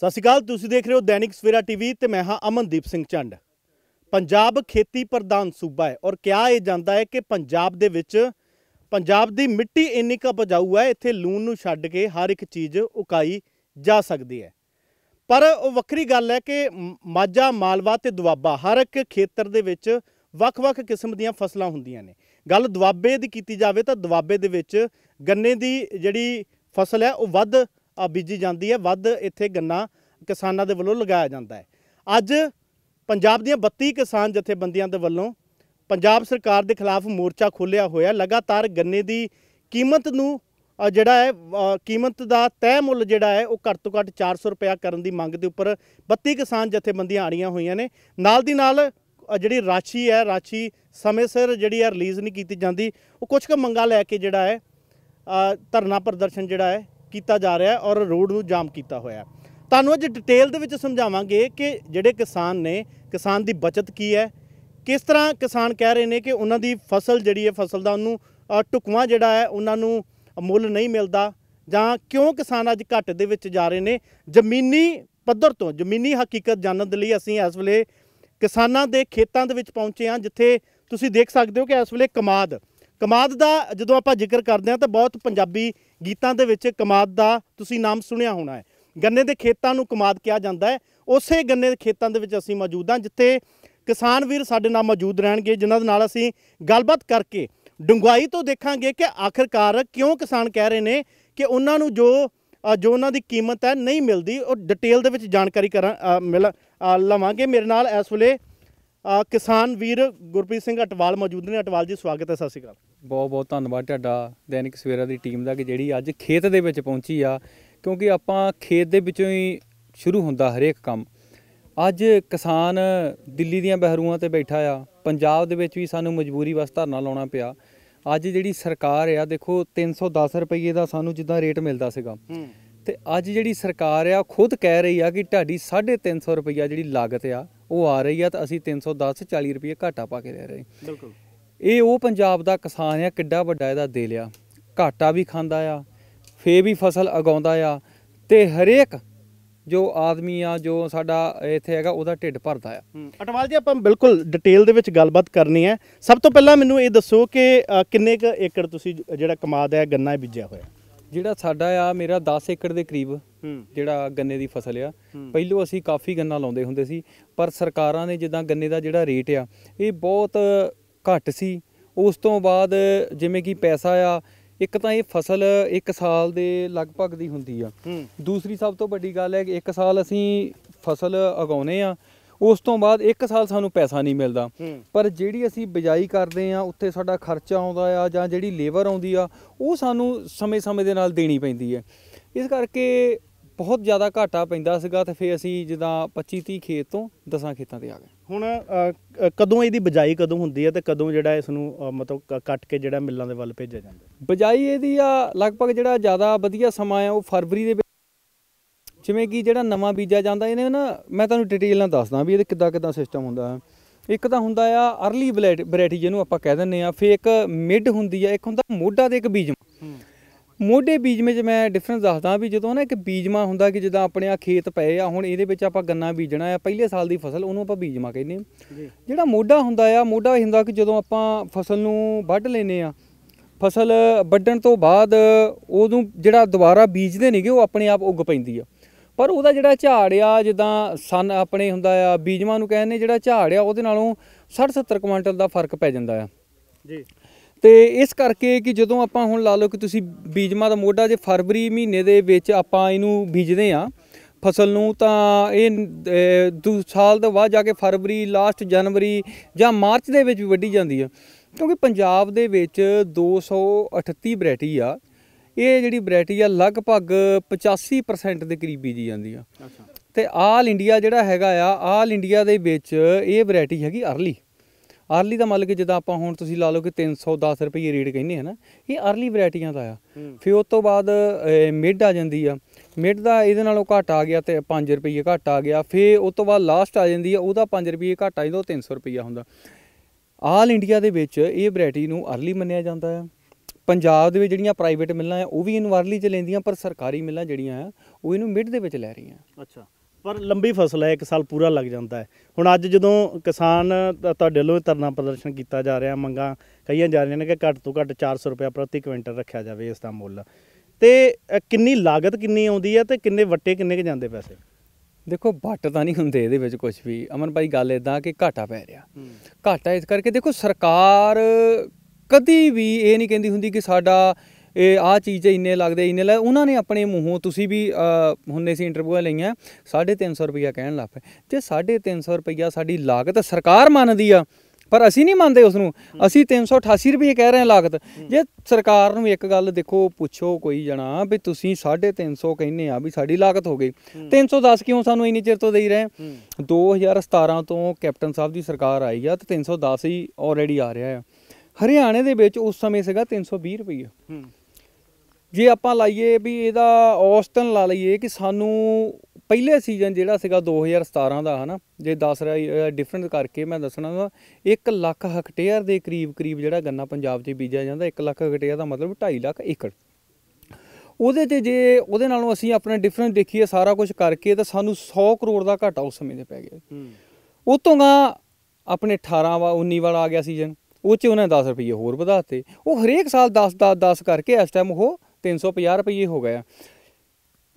ਸਤਿ ਸ਼੍ਰੀ ਅਕਾਲ ਤੁਸੀਂ ਦੇਖ ਰਹੇ ਹੋ ਦੈਨਿਕ ਸਵੇਰਾ ਟੀਵੀ ਤੇ ਮੈਂ ਹਾਂ ਅਮਨਦੀਪ ਸਿੰਘ ਚੰਡ ਪੰਜਾਬ ਖੇਤੀ ਪ੍ਰਧਾਨ ਸੂਬਾ ਹੈ ਔਰ ਕਿਹਾ ਇਹ ਜਾਂਦਾ ਹੈ ਕਿ ਪੰਜਾਬ ਦੇ ਵਿੱਚ ਪੰਜਾਬ ਦੀ ਮਿੱਟੀ ਇੰਨੀ ਕੁ ਉਪਜਾਊ ਹੈ ਇੱਥੇ ਲੂਣ ਨੂੰ ਛੱਡ ਕੇ ਹਰ ਇੱਕ ਚੀਜ਼ ਉਕਾਈ ਜਾ ਸਕਦੀ ਹੈ ਪਰ ਉਹ ਵੱਖਰੀ ਗੱਲ ਹੈ ਕਿ ਮਾਝਾ ਮਾਲਵਾ ਤੇ ਦੁਆਬਾ ਹਰ ਇੱਕ ਖੇਤਰ ਦੇ ਵਿੱਚ ਵੱਖ-ਵੱਖ ਕਿਸਮ ਦੀਆਂ ਫਸਲਾਂ ਹੁੰਦੀਆਂ ਨੇ ਗੱਲ ਦੁਆਬੇ ਦੀ ਕੀਤੀ ਜਾਵੇ ਤਾਂ ਦੁਆਬੇ ਦੇ ਵਿੱਚ ਗੰਨੇ ਦੀ ਜਿਹੜੀ ਫਸਲ ਹੈ ਉਹ ਵੱਧ ਬੀਜੀ ਜਾਂਦੀ ਹੈ ਵੱਧ ਇੱਥੇ ਗੰਨਾ ਕਿਸਾਨਾਂ ਦੇ ਵੱਲੋਂ ਲਗਾਇਆ ਜਾਂਦਾ ਹੈ ਅੱਜ ਪੰਜਾਬ ਦੀਆਂ 32 ਕਿਸਾਨ ਜਥੇਬੰਦੀਆਂ ਦੇ ਵੱਲੋਂ ਪੰਜਾਬ ਸਰਕਾਰ ਦੇ ਖਿਲਾਫ ਮੋਰਚਾ ਖੋਲਿਆ ਹੋਇਆ ਲਗਾਤਾਰ ਗੰਨੇ ਦੀ ਕੀਮਤ ਨੂੰ ਜਿਹੜਾ ਹੈ ਕੀਮਤ ਦਾ ਤੈਅ ਮੁੱਲ ਜਿਹੜਾ ਹੈ ਉਹ ਘੱਟ ਤੋਂ ਘੱਟ 400 ਰੁਪਏ ਕਰਨ ਦੀ ਮੰਗ ਦੇ ਉੱਪਰ 32 ਕਿਸਾਨ ਜਥੇਬੰਦੀਆਂ ਆਣੀਆਂ ਹੋਈਆਂ ਨੇ ਨਾਲ ਦੀ ਨਾਲ ਜਿਹੜੀ ਰਾਸ਼ੀ ਹੈ ਰਾਸ਼ੀ ਸਮੇਂ ਸਿਰ ਜਿਹੜੀ ਹੈ ਰਿਲੀਜ਼ ਨਹੀਂ ਕੀਤੀ ਜਾਂਦੀ ਉਹ ਕੁਝ ਕੁ ਮੰਗਾ ਲੈ ਕੇ ਜਿਹੜਾ ਹੈ ਧਰਨਾ ਪ੍ਰਦਰਸ਼ਨ ਜਿਹੜਾ ਹੈ ਕੀਤਾ ਜਾ ਰਿਹਾ ਹੈ ਔਰ ਰੋਡ ਨੂੰ ਜਾਮ ਕੀਤਾ ਹੋਇਆ ਤੁਹਾਨੂੰ ਅੱਜ ਡਿਟੇਲ ਦੇ ਵਿੱਚ ਸਮਝਾਵਾਂਗੇ ਕਿ ਜਿਹੜੇ ਕਿਸਾਨ ਨੇ ਕਿਸਾਨ ਦੀ ਬਚਤ ਕੀ ਹੈ ਕਿਸ ਤਰ੍ਹਾਂ ਕਿਸਾਨ ਕਹਿ ਰਹੇ ਨੇ ਕਿ ਉਹਨਾਂ ਦੀ ਫਸਲ ਜਿਹੜੀ ਹੈ ਫਸਲ ਦਾ ਉਹਨੂੰ ਟੁਕਵਾ ਜਿਹੜਾ ਹੈ ਉਹਨਾਂ ਨੂੰ ਮੁੱਲ ਨਹੀਂ ਮਿਲਦਾ ਜਾਂ ਕਿਉਂ ਕਿਸਾਨ ਅੱਜ ਘੱਟ ਦੇ ਵਿੱਚ ਜਾ ਰਹੇ ਨੇ ਜ਼ਮੀਨੀ ਪੱਧਰ ਤੋਂ ਜ਼ਮੀਨੀ ਹਕੀਕਤ ਜਾਣਨ ਦੇ ਲਈ ਅਸੀਂ ਇਸ ਵੇਲੇ ਕਿਸਾਨਾਂ ਦੇ ਖੇਤਾਂ ਦੇ ਵਿੱਚ ਪਹੁੰਚੇ ਹਾਂ ਜਿੱਥੇ ਤੁਸੀਂ ਦੇਖ ਸਕਦੇ ਹੋ ਕਿ ਇਸ ਵੇਲੇ ਕਮਾਦ ਕਮਾਦ ਦਾ ਜਦੋਂ ਆਪਾਂ ਜ਼ਿਕਰ ਕਰਦੇ ਹਾਂ ਤਾਂ ਬਹੁਤ ਪੰਜਾਬੀ ਗੀਤਾਂ ਦੇ ਵਿੱਚ ਕਮਾਦ ਦਾ ਤੁਸੀਂ ਨਾਮ ਸੁਣਿਆ ਹੋਣਾ ਹੈ ਗੰਨੇ ਦੇ ਖੇਤਾਂ ਨੂੰ ਕਮਾਦ ਕਿਹਾ ਜਾਂਦਾ ਹੈ ਉਸੇ ਗੰਨੇ ਦੇ ਖੇਤਾਂ ਦੇ ਵਿੱਚ ਅਸੀਂ ਮੌਜੂਦ ਹਾਂ ਜਿੱਥੇ ਕਿਸਾਨ ਵੀਰ ਸਾਡੇ ਨਾਲ ਮੌਜੂਦ ਰਹਿਣਗੇ ਜਿਨ੍ਹਾਂ ਦੇ ਨਾਲ ਅਸੀਂ ਗੱਲਬਾਤ ਕਰਕੇ ਡੰਗਵਾਈ ਤੋਂ ਦੇਖਾਂਗੇ ਕਿ ਆਖਰਕਾਰ ਕਿਉਂ ਕਿਸਾਨ ਕਹਿ ਰਹੇ ਨੇ ਕਿ ਉਹਨਾਂ ਨੂੰ ਜੋ ਜੋ ਉਹਨਾਂ ਦੀ ਕੀਮਤ ਹੈ ਨਹੀਂ ਮਿਲਦੀ ਉਹ ਡਿਟੇਲ ਦੇ ਵਿੱਚ ਜਾਣਕਾਰੀ ਕਰਾਂ ਮਿਲ ਲਵਾਂਗੇ ਮੇਰੇ ਨਾਲ ਇਸ ਵੇਲੇ ਕਿਸਾਨ ਵੀਰ ਗੁਰਪ੍ਰੀਤ ਸਿੰਘ ਅਟਵਾਲ ਮੌਜੂਦ ਨੇ ਅਟਵਾਲ ਜੀ ਸਵਾਗਤ ਹੈ ਸਤਿ ਸ਼੍ਰੀ ਅਕਾਲ ਬਹੁਤ ਬਹੁਤ ਧੰਨਵਾਦ ਤੁਹਾਡਾ ਦੈਨਿਕ ਸਵੇਰਾ ਦੀ ਟੀਮ ਦਾ ਕਿ ਜਿਹੜੀ ਅੱਜ ਖੇਤ ਦੇ ਵਿੱਚ ਪਹੁੰਚੀ ਆ ਕਿਉਂਕਿ ਆਪਾਂ ਖੇਤ ਦੇ ਵਿੱਚੋਂ ਹੀ ਸ਼ੁਰੂ ਹੁੰਦਾ ਹਰੇਕ ਕੰਮ ਅੱਜ ਕਿਸਾਨ ਦਿੱਲੀ ਦੀਆਂ ਬਹਿਰੂਆਂ ਤੇ ਬੈਠਾ ਆ ਪੰਜਾਬ ਦੇ ਵਿੱਚ ਵੀ ਸਾਨੂੰ ਮਜਬੂਰੀ ਵਸ ਧਰਨਾ ਲਾਉਣਾ ਪਿਆ ਅੱਜ ਜਿਹੜੀ ਸਰਕਾਰ ਆ ਦੇਖੋ 310 ਰੁਪਏ ਦਾ ਸਾਨੂੰ ਜਿੱਦਾਂ ਰੇਟ ਮਿਲਦਾ ਸੀਗਾ ਤੇ ਅੱਜ ਜਿਹੜੀ ਸਰਕਾਰ ਆ ਖੁਦ ਕਹਿ ਰਹੀ ਆ ਕਿ ਤੁਹਾਡੀ 350 ਰੁਪਏ ਜਿਹੜੀ ਲਾਗਤ ਆ ਉਹ ਆ ਰਹੀ ਆ ਤਾਂ ਅਸੀਂ 310 40 ਰੁਪਏ ਘਾਟਾ ਪਾ ਕੇ ਲੈ ਰਹੇ ਬਿਲਕੁਲ ਇਹ ਉਹ ਪੰਜਾਬ ਦਾ ਕਿਸਾਨ ਆ ਕਿੱਡਾ ਵੱਡਾ ਇਹਦਾ ਦੇ ਲਿਆ ਘਾਟਾ ਵੀ ਖਾਂਦਾ ਆ ਫੇ ਵੀ ਫਸਲ ਉਗਾਉਂਦਾ ਆ ਤੇ ਹਰੇਕ ਜੋ ਆਦਮੀ ਆ ਜੋ ਸਾਡਾ ਇੱਥੇ ਹੈਗਾ ਉਹਦਾ ਢਿੱਡ ਭਰਦਾ ਆ ਅਟਵਾਲ ਜੀ ਆਪਾਂ ਬਿਲਕੁਲ ਡਿਟੇਲ ਦੇ ਵਿੱਚ ਗੱਲਬਾਤ ਕਰਨੀ ਹੈ ਸਭ ਤੋਂ ਪਹਿਲਾਂ ਮੈਨੂੰ ਇਹ ਦੱਸੋ ਕਿ ਕਿੰਨੇ ਏਕੜ ਤੁਸੀਂ ਜਿਹੜਾ ਕਮਾਦ ਹੈ ਗੰਨਾ ਬੀਜਿਆ ਹੋਇਆ ਜਿਹੜਾ ਸਾਡਾ ਆ ਮੇਰਾ 10 ਏਕੜ ਦੇ ਕਰੀਬ ਜਿਹੜਾ ਗੰਨੇ ਦੀ ਫਸਲ ਆ ਪਹਿਲੋਂ ਅਸੀਂ ਕਾਫੀ ਗੰਨਾ ਲਾਉਂਦੇ ਹੁੰਦੇ ਸੀ ਪਰ ਸਰਕਾਰਾਂ ਨੇ ਜਿੱਦਾਂ ਗੰਨੇ ਦਾ ਜਿਹੜਾ ਰੇਟ ਆ ਇਹ ਬਹੁਤ ਘੱਟ ਸੀ ਉਸ ਤੋਂ ਬਾਅਦ ਜਿਵੇਂ ਕਿ ਪੈਸਾ ਆ ਇੱਕ ਤਾਂ ਇਹ ਫਸਲ ਇੱਕ ਸਾਲ ਦੇ ਲਗਭਗ ਦੀ ਹੁੰਦੀ ਆ ਦੂਸਰੀ ਸਭ ਤੋਂ ਵੱਡੀ ਗੱਲ ਹੈ ਕਿ ਇੱਕ ਸਾਲ ਅਸੀਂ ਫਸਲ ਉਗਾਉਨੇ ਆ ਉਸ ਤੋਂ ਬਾਅਦ 1 ਸਾਲ ਸਾਨੂੰ ਪੈਸਾ ਨਹੀਂ ਮਿਲਦਾ ਪਰ ਜਿਹੜੀ ਅਸੀਂ ਬਿਜਾਈ ਕਰਦੇ ਆ ਉੱਥੇ ਸਾਡਾ ਖਰਚਾ ਆਉਂਦਾ ਆ ਜਾਂ ਜਿਹੜੀ ਲੇਬਰ ਆਉਂਦੀ ਆ ਉਹ ਸਾਨੂੰ ਸਮੇਂ-ਸਮੇਂ ਦੇ ਨਾਲ ਦੇਣੀ ਪੈਂਦੀ ਹੈ ਇਸ ਕਰਕੇ ਬਹੁਤ ਜ਼ਿਆਦਾ ਘਾਟਾ ਪੈਂਦਾ ਸੀਗਾ ਤੇ ਫੇ ਅਸੀਂ ਜਿੱਦਾਂ 25 30 ਖੇਤ ਤੋਂ ਦਸਾਂ ਖੇਤਾਂ ਤੇ ਆ ਗਏ ਹੁਣ ਕਦੋਂ ਇਹਦੀ ਬਜਾਈ ਕਦੋਂ ਹੁੰਦੀ ਹੈ ਤੇ ਕਦੋਂ ਜਿਹੜਾ ਇਸ ਨੂੰ ਮਤਲਬ ਕੱਟ ਕੇ ਜਿਹੜਾ ਮਿੱਲਾਂ ਦੇ ਵੱਲ ਭੇਜਿਆ ਜਾਂਦਾ ਬਜਾਈ ਇਹਦੀ ਆ ਲਗਭਗ ਜਿਹੜਾ ਜ਼ਿਆਦਾ ਵਧੀਆ ਸਮਾਂ ਆ ਉਹ ਫਰਵਰੀ ਦੇ ਜਿਵੇਂ ਕਿ ਜਿਹੜਾ ਨਵਾਂ ਬੀਜਾ ਜਾਂਦਾ ਇਹਨੇ ਨਾ ਮੈਂ ਤੁਹਾਨੂੰ ਡਿਟੇਲ ਨਾਲ ਦੱਸਦਾ ਵੀ ਇਹਦੇ ਕਿੱਦਾਂ ਕਿੱਦਾਂ ਸਿਸਟਮ ਹੁੰਦਾ ਹੈ ਇੱਕ ਤਾਂ ਹੁੰਦਾ ਆ अर्ਲੀ ਵੈਰਾਈਟੀ ਜਿਹਨੂੰ ਆਪਾਂ ਕਹਿ ਦਿੰਨੇ ਆ ਫੇਕ ਮਿਡ ਹੁੰਦੀ ਆ ਇੱਕ ਹੁੰਦਾ ਮੋਢਾ ਦੇ ਇੱਕ ਬੀਜ ਮੋਢੇ ਬੀਜ ਵਿੱਚ ਮੈਂ ਡਿਫਰੈਂਸ ਦੱਸਦਾ ਵੀ ਜਦੋਂ ਨਾ ਇੱਕ ਬੀਜਮਾ ਹੁੰਦਾ ਕਿ ਜਦੋਂ ਆਪਣੇ ਆ ਖੇਤ ਪਏ ਆ ਹੁਣ ਇਹਦੇ ਵਿੱਚ ਆਪਾਂ ਗੰਨਾ ਬੀਜਣਾ ਆ ਪਹਿਲੇ ਸਾਲ ਦੀ ਫਸਲ ਉਹਨੂੰ ਆਪਾਂ ਬੀਜਮਾ ਕਹਿੰਦੇ ਜਿਹੜਾ ਮੋਢਾ ਹੁੰਦਾ ਆ ਮੋਢਾ ਇਹ ਹੁੰਦਾ ਕਿ ਜਦੋਂ ਆਪਾਂ ਫਸਲ ਨੂੰ ਵੱਢ ਲੈਨੇ ਆ ਫਸਲ ਵੱਢਣ ਤੋਂ ਬਾਅਦ ਉਹਨੂੰ ਜਿਹੜਾ ਦੁਬਾਰਾ ਬੀਜਦੇ ਨੇਗੇ ਉਹ ਆਪਣੇ ਆਪ ਉੱਗ ਪੈਂਦੀ ਆ ਪਰ ਉਹਦਾ ਜਿਹੜਾ ਝਾੜ ਆ ਜਿੱਦਾਂ ਸਨ ਆਪਣੇ ਹੁੰਦਾ ਆ ਬੀਜਵਾਂ ਨੂੰ ਕਹਿੰਦੇ ਜਿਹੜਾ ਝਾੜ ਆ ਉਹਦੇ ਨਾਲੋਂ 60 70 ਕੁਇੰਟਲ ਦਾ ਫਰਕ ਪੈ ਜਾਂਦਾ ਆ ਜੀ ਤੇ ਇਸ ਕਰਕੇ ਕਿ ਜਦੋਂ ਆਪਾਂ ਹੁਣ ਲਾ ਲਓ ਕਿ ਤੁਸੀਂ ਬੀਜਵਾਂ ਦਾ ਮੋਢਾ ਜੇ ਫਰਵਰੀ ਮਹੀਨੇ ਦੇ ਵਿੱਚ ਆਪਾਂ ਇਹਨੂੰ ਬੀਜਦੇ ਆ ਫਸਲ ਨੂੰ ਤਾਂ ਇਹ ਦੋ ਸਾਲ ਤੋਂ ਬਾਅਦ ਜਾ ਕੇ ਫਰਵਰੀ ਲਾਸਟ ਜਨਵਰੀ ਜਾਂ ਮਾਰਚ ਦੇ ਵਿੱਚ ਵੀ ਵੱਢੀ ਜਾਂਦੀ ਆ ਕਿਉਂਕਿ ਪੰਜਾਬ ਦੇ ਵਿੱਚ 238 ਵੈਰਾਈਟੀ ਆ ਇਹ ਜਿਹੜੀ ਵੈਰਾਈਟੀ ਆ ਲਗਭਗ 85% ਦੇ ਕਰੀਬ ਬੀਜੀ ਜਾਂਦੀ ਆ ਤੇ ਆਲ ਇੰਡੀਆ ਜਿਹੜਾ ਹੈਗਾ ਆ ਆਲ ਇੰਡੀਆ ਦੇ ਵਿੱਚ ਇਹ ਵੈਰਾਈਟੀ ਹੈਗੀ ਅਰਲੀ ਅਰਲੀ ਦਾ ਮਤਲਬ ਕਿ ਜਿੱਦਾਂ ਆਪਾਂ ਹੁਣ ਤੁਸੀਂ ਲਾ ਲਓ ਕਿ 310 ਰੁਪਏ ਰੇਟ ਕਹਿੰਦੇ ਆ ਨਾ ਇਹ ਅਰਲੀ ਵੈਰਾਈਟੀਆਂ ਦਾ ਆ ਫਿਰ ਉਸ ਤੋਂ ਬਾਅਦ ਮਿਡ ਆ ਜਾਂਦੀ ਆ ਮਿਡ ਦਾ ਇਹਦੇ ਨਾਲੋਂ ਘਟ ਆ ਗਿਆ ਤੇ 5 ਰੁਪਏ ਘਟ ਆ ਗਿਆ ਫਿਰ ਉਸ ਤੋਂ ਬਾਅਦ ਲਾਸਟ ਆ ਜਾਂਦੀ ਆ ਉਹਦਾ 5 ਰੁਪਏ ਘਟ ਆ ਜਾਂਦਾ 300 ਰੁਪਏ ਹੁੰਦਾ ਆਲ ਇੰਡੀਆ ਦੇ ਵਿੱਚ ਇਹ ਵੈਰਾਈਟੀ ਨੂੰ ਅਰਲੀ ਮੰਨਿਆ ਜਾਂਦਾ ਆ ਪੰਜਾਬ ਦੇ ਵਿੱਚ ਜਿਹੜੀਆਂ ਪ੍ਰਾਈਵੇਟ ਮਿਲਾਂ ਆ ਉਹ ਵੀ ਇਨਵਾਰਲੀ ਚ ਲੈਂਦੀਆਂ ਪਰ ਸਰਕਾਰੀ ਮਿਲਾਂ ਜਿਹੜੀਆਂ ਆ ਉਹ ਇਹਨੂੰ ਮਿਡ ਦੇ ਵਿੱਚ ਲੈ ਰਹੀਆਂ ਅੱਛਾ ਪਰ ਲੰਬੀ ਫਸਲ ਹੈ ਇੱਕ ਸਾਲ ਪੂਰਾ ਲੱਗ ਜਾਂਦਾ ਹੈ ਹੁਣ ਅੱਜ ਜਦੋਂ ਕਿਸਾਨ ਤੁਹਾਡੇ ਵੱਲੋਂ ਤਰਨਾ ਪ੍ਰਦਰਸ਼ਨ ਕੀਤਾ ਜਾ ਰਿਹਾ ਮੰਗਾ ਕਈਆਂ ਜਾ ਰਹੀਆਂ ਨੇ ਕਿ ਘੱਟ ਤੋਂ ਘੱਟ 400 ਰੁਪਏ ਪ੍ਰਤੀ ਕੁਇੰਟਲ ਰੱਖਿਆ ਜਾਵੇ ਇਸ ਦਾ ਮੁੱਲ ਤੇ ਕਿੰਨੀ ਲਾਗਤ ਕਿੰਨੀ ਆਉਂਦੀ ਹੈ ਤੇ ਕਿੰਨੇ ਵੱਟੇ ਕਿੰਨੇ ਕ ਜਾਂਦੇ ਪੈਸੇ ਦੇਖੋ ਵੱਟ ਤਾਂ ਨਹੀਂ ਹੁੰਦੇ ਇਹਦੇ ਵਿੱਚ ਕੁਝ ਵੀ ਅਮਨ ਭਾਈ ਗੱਲ ਇਦਾਂ ਕਿ ਘਾਟਾ ਪੈ ਰਿਹਾ ਘਾਟਾ ਇਸ ਕਰਕੇ ਦੇਖੋ ਸਰਕਾਰ ਕਦੀ ਵੀ ਇਹ ਨਹੀਂ ਕਹਿੰਦੀ ਹੁੰਦੀ ਕਿ ਸਾਡਾ ਇਹ ਆ ਚੀਜ਼ ਇੰਨੇ ਲੱਗਦੇ ਇੰਨੇ ਲੈ ਉਹਨਾਂ ਨੇ ਆਪਣੇ ਮੂੰਹੋਂ ਤੁਸੀਂ ਵੀ ਹੁੰਦੇ ਸੀ ਇੰਟਰਵਿਊਆਂ ਲਈਆਂ 350 ਰੁਪਇਆ ਕਹਿਣ ਲੱਪੇ ਤੇ 350 ਰੁਪਇਆ ਸਾਡੀ ਲਾਗਤ ਸਰਕਾਰ ਮੰਨਦੀ ਆ ਪਰ ਅਸੀਂ ਨਹੀਂ ਮੰਨਦੇ ਉਸ ਨੂੰ ਅਸੀਂ 388 ਰੁਪਏ ਕਹਿ ਰਹੇ ਹਾਂ ਲਾਗਤ ਜੇ ਸਰਕਾਰ ਨੂੰ ਇੱਕ ਗੱਲ ਦੇਖੋ ਪੁੱਛੋ ਕੋਈ ਜਣਾ ਵੀ ਤੁਸੀਂ 350 ਕਹਿੰਨੇ ਆ ਵੀ ਸਾਡੀ ਲਾਗਤ ਹੋ ਗਈ 310 ਕਿਉਂ ਸਾਨੂੰ ਇੰਨੀ ਚਿਰ ਤੋਂ ਦੇ ਰਹੇ 2017 ਤੋਂ ਕੈਪਟਨ ਸਾਹਿਬ ਦੀ ਸਰਕਾਰ ਆਈ ਆ ਤੇ 310 ਹੀ ਆਲਰੇਡੀ ਆ ਰਿਹਾ ਆ ਹਰਿਆਣੇ ਦੇ ਵਿੱਚ ਉਸ ਸਮੇਂ ਸੀਗਾ 320 ਰੁਪਏ ਹੂੰ ਜੇ ਆਪਾਂ ਲਾਈਏ ਵੀ ਇਹਦਾ ਔਸਤਨ ਲਾ ਲਈਏ ਕਿ ਸਾਨੂੰ ਪਹਿਲੇ ਸੀਜ਼ਨ ਜਿਹੜਾ ਸੀਗਾ 2017 ਦਾ ਹਨਾ ਜੇ ਦੱਸ ਰਿਹਾ ਡਿਫਰੈਂਟ ਕਰਕੇ ਮੈਂ ਦੱਸਣਾ ਦਾ 1 ਲੱਖ ਹੈਕਟੇਅਰ ਦੇ ਕਰੀਬ ਕਰੀਬ ਜਿਹੜਾ ਗੰਨਾ ਪੰਜਾਬ 'ਚ ਬੀਜਿਆ ਜਾਂਦਾ 1 ਲੱਖ ਹੈਕਟੇਅਰ ਦਾ ਮਤਲਬ 2.5 ਲੱਖ ਏਕੜ ਉਹਦੇ ਤੇ ਜੇ ਉਹਦੇ ਨਾਲੋਂ ਅਸੀਂ ਆਪਣਾ ਡਿਫਰੈਂਸ ਦੇਖੀਏ ਸਾਰਾ ਕੁਝ ਕਰਕੇ ਤਾਂ ਸਾਨੂੰ 100 ਕਰੋੜ ਦਾ ਘਾਟਾ ਉਸ ਸਮੇਂ ਦੇ ਪੈ ਗਿਆ ਹੂੰ ਉਤੋਂ ਦਾ ਆਪਣੇ 18 ਵਾ 19 ਵਾਲਾ ਆ ਗਿਆ ਸੀਜ਼ਨ ਉਹ 'ਚ ਉਹਨੇ 10 ਰੁਪਏ ਹੋਰ ਵਧਾਤੇ ਉਹ ਹਰੇਕ ਸਾਲ 10 10 10 ਕਰਕੇ ਇਸ ਟਾਈਮ ਉਹ 350 ਰੁਪਏ ਹੋ ਗਿਆ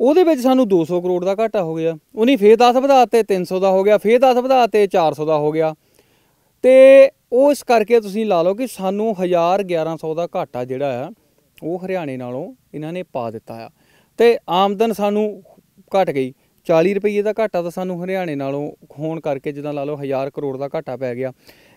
ਉਹਦੇ ਵਿੱਚ ਸਾਨੂੰ 200 ਕਰੋੜ ਦਾ ਘਾਟਾ ਹੋ ਗਿਆ ਉਹਨੇ ਫੇਰ 10 ਵਧਾਤੇ 300 ਦਾ ਹੋ ਗਿਆ ਫੇਰ 10 ਵਧਾਤੇ 400 ਦਾ ਹੋ ਗਿਆ ਤੇ ਉਹ ਇਸ ਕਰਕੇ ਤੁਸੀਂ ਲਾ ਲਓ ਕਿ ਸਾਨੂੰ 1100 ਦਾ ਘਾਟਾ ਜਿਹੜਾ ਆ ਉਹ ਹਰਿਆਣੇ ਨਾਲੋਂ ਇਹਨਾਂ ਨੇ ਪਾ ਦਿੱਤਾ ਆ ਤੇ ਆਮਦਨ ਸਾਨੂੰ ਘਟ ਗਈ 40 ਰੁਪਏ ਦਾ ਘਾਟਾ ਤਾਂ ਸਾਨੂੰ ਹਰਿਆਣੇ ਨਾਲੋਂ ਹੋਣ ਕਰਕੇ ਜਿੱਦਾਂ ਲਾ ਲਓ 1000 ਕਰੋੜ ਦਾ ਘਾਟਾ ਪੈ ਗਿਆ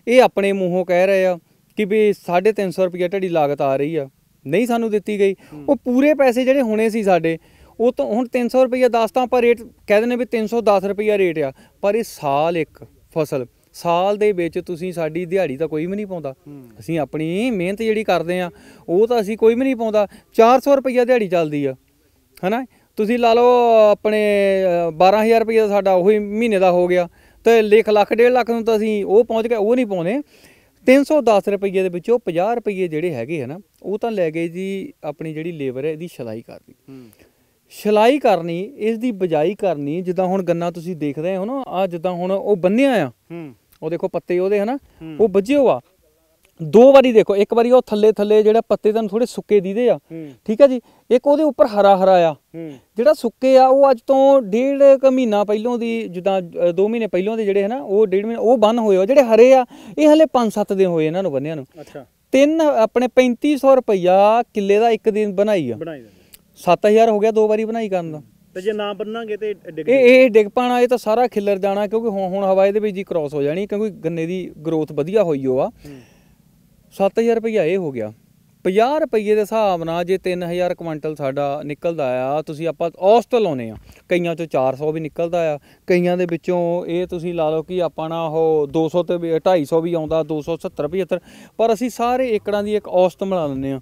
ਇਹ ਆਪਣੇ ਮੂੰਹੋਂ ਕਹਿ ਰਹੇ ਆ ਕਿ ਵੀ 350 ਰੁਪਏ ਢੜੀ ਲਾਗਤ ਆ ਰਹੀ ਆ ਨਹੀਂ ਸਾਨੂੰ ਦਿੱਤੀ ਗਈ ਉਹ ਪੂਰੇ ਪੈਸੇ ਜਿਹੜੇ ਹੋਣੇ ਸੀ ਸਾਡੇ ਉਹ ਤੋਂ ਹੁਣ 300 ਰੁਪਏ 10 ਤਾਂ ਪਰ ਰੇਟ ਕਹਿੰਦੇ ਨੇ ਵੀ 310 ਰੁਪਏ ਰੇਟ ਆ ਪਰ ਇਹ ਸਾਲ ਇੱਕ ਫਸਲ ਸਾਲ ਦੇ ਵਿੱਚ ਤੁਸੀਂ ਸਾਡੀ ਦਿਹਾੜੀ ਤਾਂ ਕੋਈ ਵੀ ਨਹੀਂ ਪਾਉਂਦਾ ਅਸੀਂ ਆਪਣੀ ਮਿਹਨਤ ਜਿਹੜੀ ਕਰਦੇ ਆ ਉਹ ਤਾਂ ਅਸੀਂ ਕੋਈ ਵੀ ਨਹੀਂ ਪਾਉਂਦਾ 400 ਰੁਪਏ ਦਿਹਾੜੀ ਚੱਲਦੀ ਆ ਹਨਾ ਤੁਸੀਂ ਲਾ ਲਓ ਆਪਣੇ 12000 ਰੁਪਏ ਸਾਡਾ ਉਹੀ ਮਹੀਨੇ ਦਾ ਹੋ ਗਿਆ ਤੇ ਲੇਖ ਲੱਖ ਡੇਢ ਲੱਖ ਨੂੰ ਤਾਂ ਅਸੀਂ ਉਹ ਪਹੁੰਚ ਕੇ ਉਹ ਨਹੀਂ ਪਾਉਂਦੇ 310 ਰੁਪਏ ਦੇ ਵਿੱਚੋਂ 50 ਰੁਪਏ ਜਿਹੜੇ ਹੈਗੇ ਹਨ ਉਹ ਤਾਂ ਲੈ ਗਏ ਜੀ ਆਪਣੀ ਜਿਹੜੀ ਲੇਬਰ ਹੈ ਇਹਦੀ ਸ਼ਲਾਈ ਕਰਦੀ ਸ਼ਲਾਈ ਕਰਨੀ ਇਸ ਦੀ ਬਜਾਈ ਕਰਨੀ ਜਿੱਦਾਂ ਹੁਣ ਗੰਨਾ ਤੁਸੀਂ ਦੇਖਦੇ ਹੋ ਨਾ ਆ ਜਿੱਦਾਂ ਹੁਣ ਉਹ ਬੰਨਿਆ ਆ ਉਹ ਦੇਖੋ ਪੱਤੇ ਉਹਦੇ ਹਨਾ ਉਹ ਬੱਜੇ ਹੋਆ ਦੋ ਵਾਰੀ ਦੇਖੋ ਇੱਕ ਵਾਰੀ ਉਹ ਥੱਲੇ ਥੱਲੇ ਜਿਹੜਾ ਪੱਤੇ ਤੁਹਾਨੂੰ ਥੋੜੇ ਸੁੱਕੇ ਦੀਦੇ ਆ ਠੀਕ ਆ ਜੀ ਇੱਕ ਉਹਦੇ ਉੱਪਰ ਹਰਾ ਹਰਾ ਆ ਜਿਹੜਾ ਸੁੱਕੇ ਆ ਉਹ ਅੱਜ ਤੋਂ ਡੇਢ ਕ ਮਹੀਨਾ ਪਹਿਲਾਂ ਦੀ ਜਿੱਦਾਂ 2 ਮਹੀਨੇ ਪਹਿਲਾਂ ਦੇ ਜਿਹੜੇ ਹਨਾ ਉਹ ਡੇਢ ਮਹੀਨਾ ਉਹ ਬੰਨ ਹੋਏ ਆ ਜਿਹੜੇ ਹਰੇ ਆ ਇਹ ਹਲੇ 5-7 ਦਿਨ ਹੋਏ ਇਹਨਾਂ ਨੂੰ ਬੰਨਿਆਂ ਨੂੰ ਅੱਛਾ ਤਿੰਨ ਆਪਣੇ 3500 ਰੁਪਇਆ ਕਿੱਲੇ ਦਾ ਇੱਕ ਦਿਨ ਬਣਾਈ ਆ ਬਣਾਈ 7000 ਹੋ ਗਿਆ ਦੋ ਵਾਰੀ ਬਣਾਈ ਕਰਨ ਦਾ ਤੇ ਜੇ ਨਾ ਬੰਨਾਂਗੇ ਤੇ ਡਿੱਗ ਇਹ ਇਹ ਡਿੱਗ ਪਾਣਾ ਇਹ ਤਾਂ ਸਾਰਾ ਖਿੱਲਰ ਜਾਣਾ ਕਿਉਂਕਿ ਹੁਣ ਹੁਣ ਹਵਾ ਇਹਦੇ ਵਿੱਚ ਜੀ ਕ੍ਰਾਸ ਹੋ ਜਾਣੀ ਕਿਉਂਕਿ ਗੰਨੇ ਦੀ ਗਰੋਥ ਵਧੀਆ ਹੋਈ ਹੋ ਆ 7000 ਰੁਪਇਆ ਇਹ ਹੋ ਗਿਆ 50 ਰੁਪਏ ਦੇ ਹਿਸਾਬ ਨਾਲ ਜੇ 3000 ਕੁਇੰਟਲ ਸਾਡਾ ਨਿਕਲਦਾ ਆ ਤੁਸੀਂ ਆਪਾਂ ਔਸਤ ਲਾਉਨੇ ਆ ਕਈਆਂ ਚੋਂ 400 ਵੀ ਨਿਕਲਦਾ ਆ ਕਈਆਂ ਦੇ ਵਿੱਚੋਂ ਇਹ ਤੁਸੀਂ ਲਾ ਲਓ ਕਿ ਆਪਾਂ ਨਾ ਉਹ 200 ਤੇ 250 ਵੀ ਆਉਂਦਾ 270 75 ਪਰ ਅਸੀਂ ਸਾਰੇ ਏਕੜਾਂ ਦੀ ਇੱਕ ਔਸਤ ਮਿਲਾ ਲੈਂਦੇ ਆ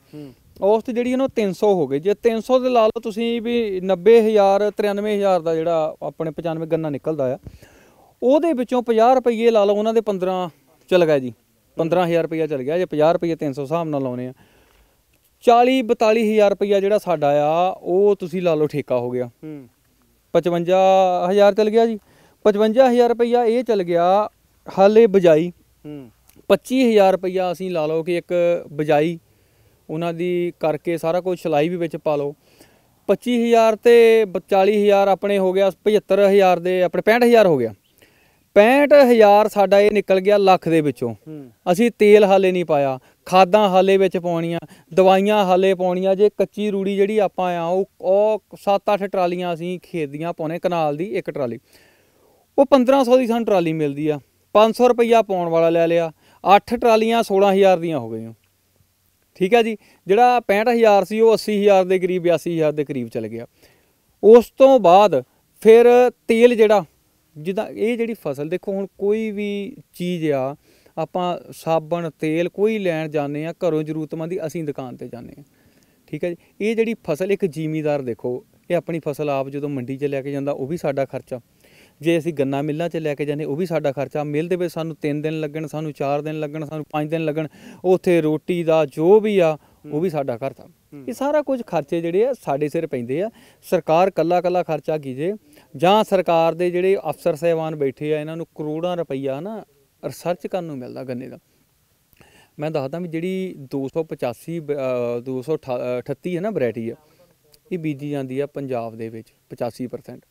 ਔਸਤ ਜਿਹੜੀ ਉਹਨੂੰ 300 ਹੋ ਗਏ ਜੇ 300 ਦੇ ਲਾ ਲਓ ਤੁਸੀਂ ਵੀ 90000 93000 ਦਾ ਜਿਹੜਾ ਆਪਣੇ 95 ਗੰਨਾ ਨਿਕਲਦਾ ਆ ਉਹਦੇ ਵਿੱਚੋਂ 50 ਰੁਪਏ ਲਾ ਲਓ ਉਹਨਾਂ ਦੇ 15 ਚਲ ਗਏ ਜੀ 15000 ਰੁਪਈਆ ਚਲ ਗਿਆ ਜੇ 50 ਰੁਪਏ 300 ਹਿਸਾਬ ਨਾਲ ਲਾਉਨੇ ਆ 40 42000 ਰੁਪਈਆ ਜਿਹੜਾ ਸਾਡਾ ਆ ਉਹ ਤੁਸੀਂ ਲਾ ਲਓ ਠੇਕਾ ਹੋ ਗਿਆ ਹੂੰ 55000 ਚਲ ਗਿਆ ਜੀ 55000 ਰੁਪਈਆ ਇਹ ਚਲ ਗਿਆ ਹਾਲੇ ਬਜਾਈ ਹੂੰ 25000 ਰੁਪਈਆ ਅਸੀਂ ਲਾ ਲਓ ਕਿ ਇੱਕ ਬਜਾਈ ਉਹਨਾਂ ਦੀ ਕਰਕੇ ਸਾਰਾ ਕੁਝ ਸਲਾਈ ਵੀ ਵਿੱਚ ਪਾ ਲਓ 25000 ਤੇ 42000 ਆਪਣੇ ਹੋ ਗਿਆ 75000 ਦੇ ਆਪਣੇ 65000 ਹੋ ਗਿਆ 65000 ਸਾਡਾ ਇਹ ਨਿਕਲ ਗਿਆ ਲੱਖ ਦੇ ਵਿੱਚੋਂ ਅਸੀਂ ਤੇਲ ਹਾਲੇ ਨਹੀਂ ਪਾਇਆ ਖਾਦਾਂ ਹਾਲੇ ਵਿੱਚ ਪਾਉਣੀਆਂ ਦਵਾਈਆਂ ਹਾਲੇ ਪਾਉਣੀਆਂ ਜੇ ਕੱਚੀ ਰੂੜੀ ਜਿਹੜੀ ਆਪਾਂ ਆ ਉਹ ਉਹ 7-8 ਟਰਾਲੀਆਂ ਅਸੀਂ ਖੇਦੀਆਂ ਪਾਉਣੇ ਪਾਉਨੇ ਕਨਾਲ ਦੀ ਇੱਕ ਟਰਾਲੀ ਉਹ 1500 ਦੀ ਸਾਨੂੰ ਟਰਾਲੀ ਮਿਲਦੀ ਆ 500 ਰੁਪਈਆ ਪਾਉਣ ਵਾਲਾ ਲੈ ਲਿਆ 8 ਟਰਾਲੀਆਂ 16000 ਦੀਆਂ ਹੋ ਗਈਆਂ ਠੀਕ ਹੈ ਜੀ ਜਿਹੜਾ 65000 ਸੀ ਉਹ 80000 ਦੇ ਕਰੀਬ 82000 ਦੇ ਕਰੀਬ ਚਲ ਗਿਆ ਉਸ ਤੋਂ ਬਾਅਦ ਫਿਰ ਤੇਲ ਜਿਹੜਾ ਜਿੱਦਾਂ ਇਹ ਜਿਹੜੀ ਫਸਲ ਦੇਖੋ ਹੁਣ ਕੋਈ ਵੀ ਚੀਜ਼ ਆ ਆਪਾਂ ਸਾਬਣ ਤੇਲ ਕੋਈ ਲੈਣ ਜਾਂਦੇ ਆ ਘਰੋਂ ਜ਼ਰੂਰਤਮੰਦ ਦੀ ਅਸੀਂ ਦੁਕਾਨ ਤੇ ਜਾਂਦੇ ਆ ਠੀਕ ਹੈ ਜੀ ਇਹ ਜਿਹੜੀ ਫਸਲ ਇੱਕ ਜ਼ਿਮੀਦਾਰ ਦੇਖੋ ਇਹ ਆਪਣੀ ਫਸਲ ਆਪ ਜਦੋਂ ਮੰਡੀ 'ਚ ਲੈ ਕੇ ਜਾਂਦਾ ਉਹ ਵੀ ਸਾਡਾ ਖਰਚਾ ਜੇ ਅਸੀਂ ਗੰਨਾ ਮਿੱਲਾਂ 'ਚ ਲੈ ਕੇ ਜਾਂਦੇ ਉਹ ਵੀ ਸਾਡਾ ਖਰਚਾ ਮਿਲ ਦੇ ਵਿੱਚ ਸਾਨੂੰ 3 ਦਿਨ ਲੱਗਣ ਸਾਨੂੰ 4 ਦਿਨ ਲੱਗਣ ਸਾਨੂੰ 5 ਦਿਨ ਲੱਗਣ ਉੱਥੇ ਰੋਟੀ ਦਾ ਜੋ ਵੀ ਆ ਉਹ ਵੀ ਸਾਡਾ ਖਰਚਾ ਇਹ ਸਾਰਾ ਕੁਝ ਖਰਚੇ ਜਿਹੜੇ ਆ ਸਾਡੇ ਸਿਰ ਪੈਂਦੇ ਆ ਸਰਕਾਰ ਕੱਲਾ ਕੱਲਾ ਖਰਚਾ ਕੀਜੇ ਜਾਂ ਸਰਕਾਰ ਦੇ ਜਿਹੜੇ ਅਫਸਰ ਸਹਿਬਾਨ ਬੈਠੇ ਆ ਇਹਨਾਂ ਨੂੰ ਕਰੋੜਾਂ ਰੁਪਈਆ ਨਾ ਰਿਸਰਚ ਕਰਨ ਨੂੰ ਮਿਲਦਾ ਗੰਨੇ ਦਾ ਮੈਂ ਦੱਸਦਾ ਵੀ ਜਿਹੜੀ 285 238 ਹੈ ਨਾ ਵੈਰਾਈਟੀ ਆ ਇਹ ਬੀਜੀ ਜਾਂਦੀ ਆ ਪੰਜਾਬ ਦੇ ਵਿੱਚ 85%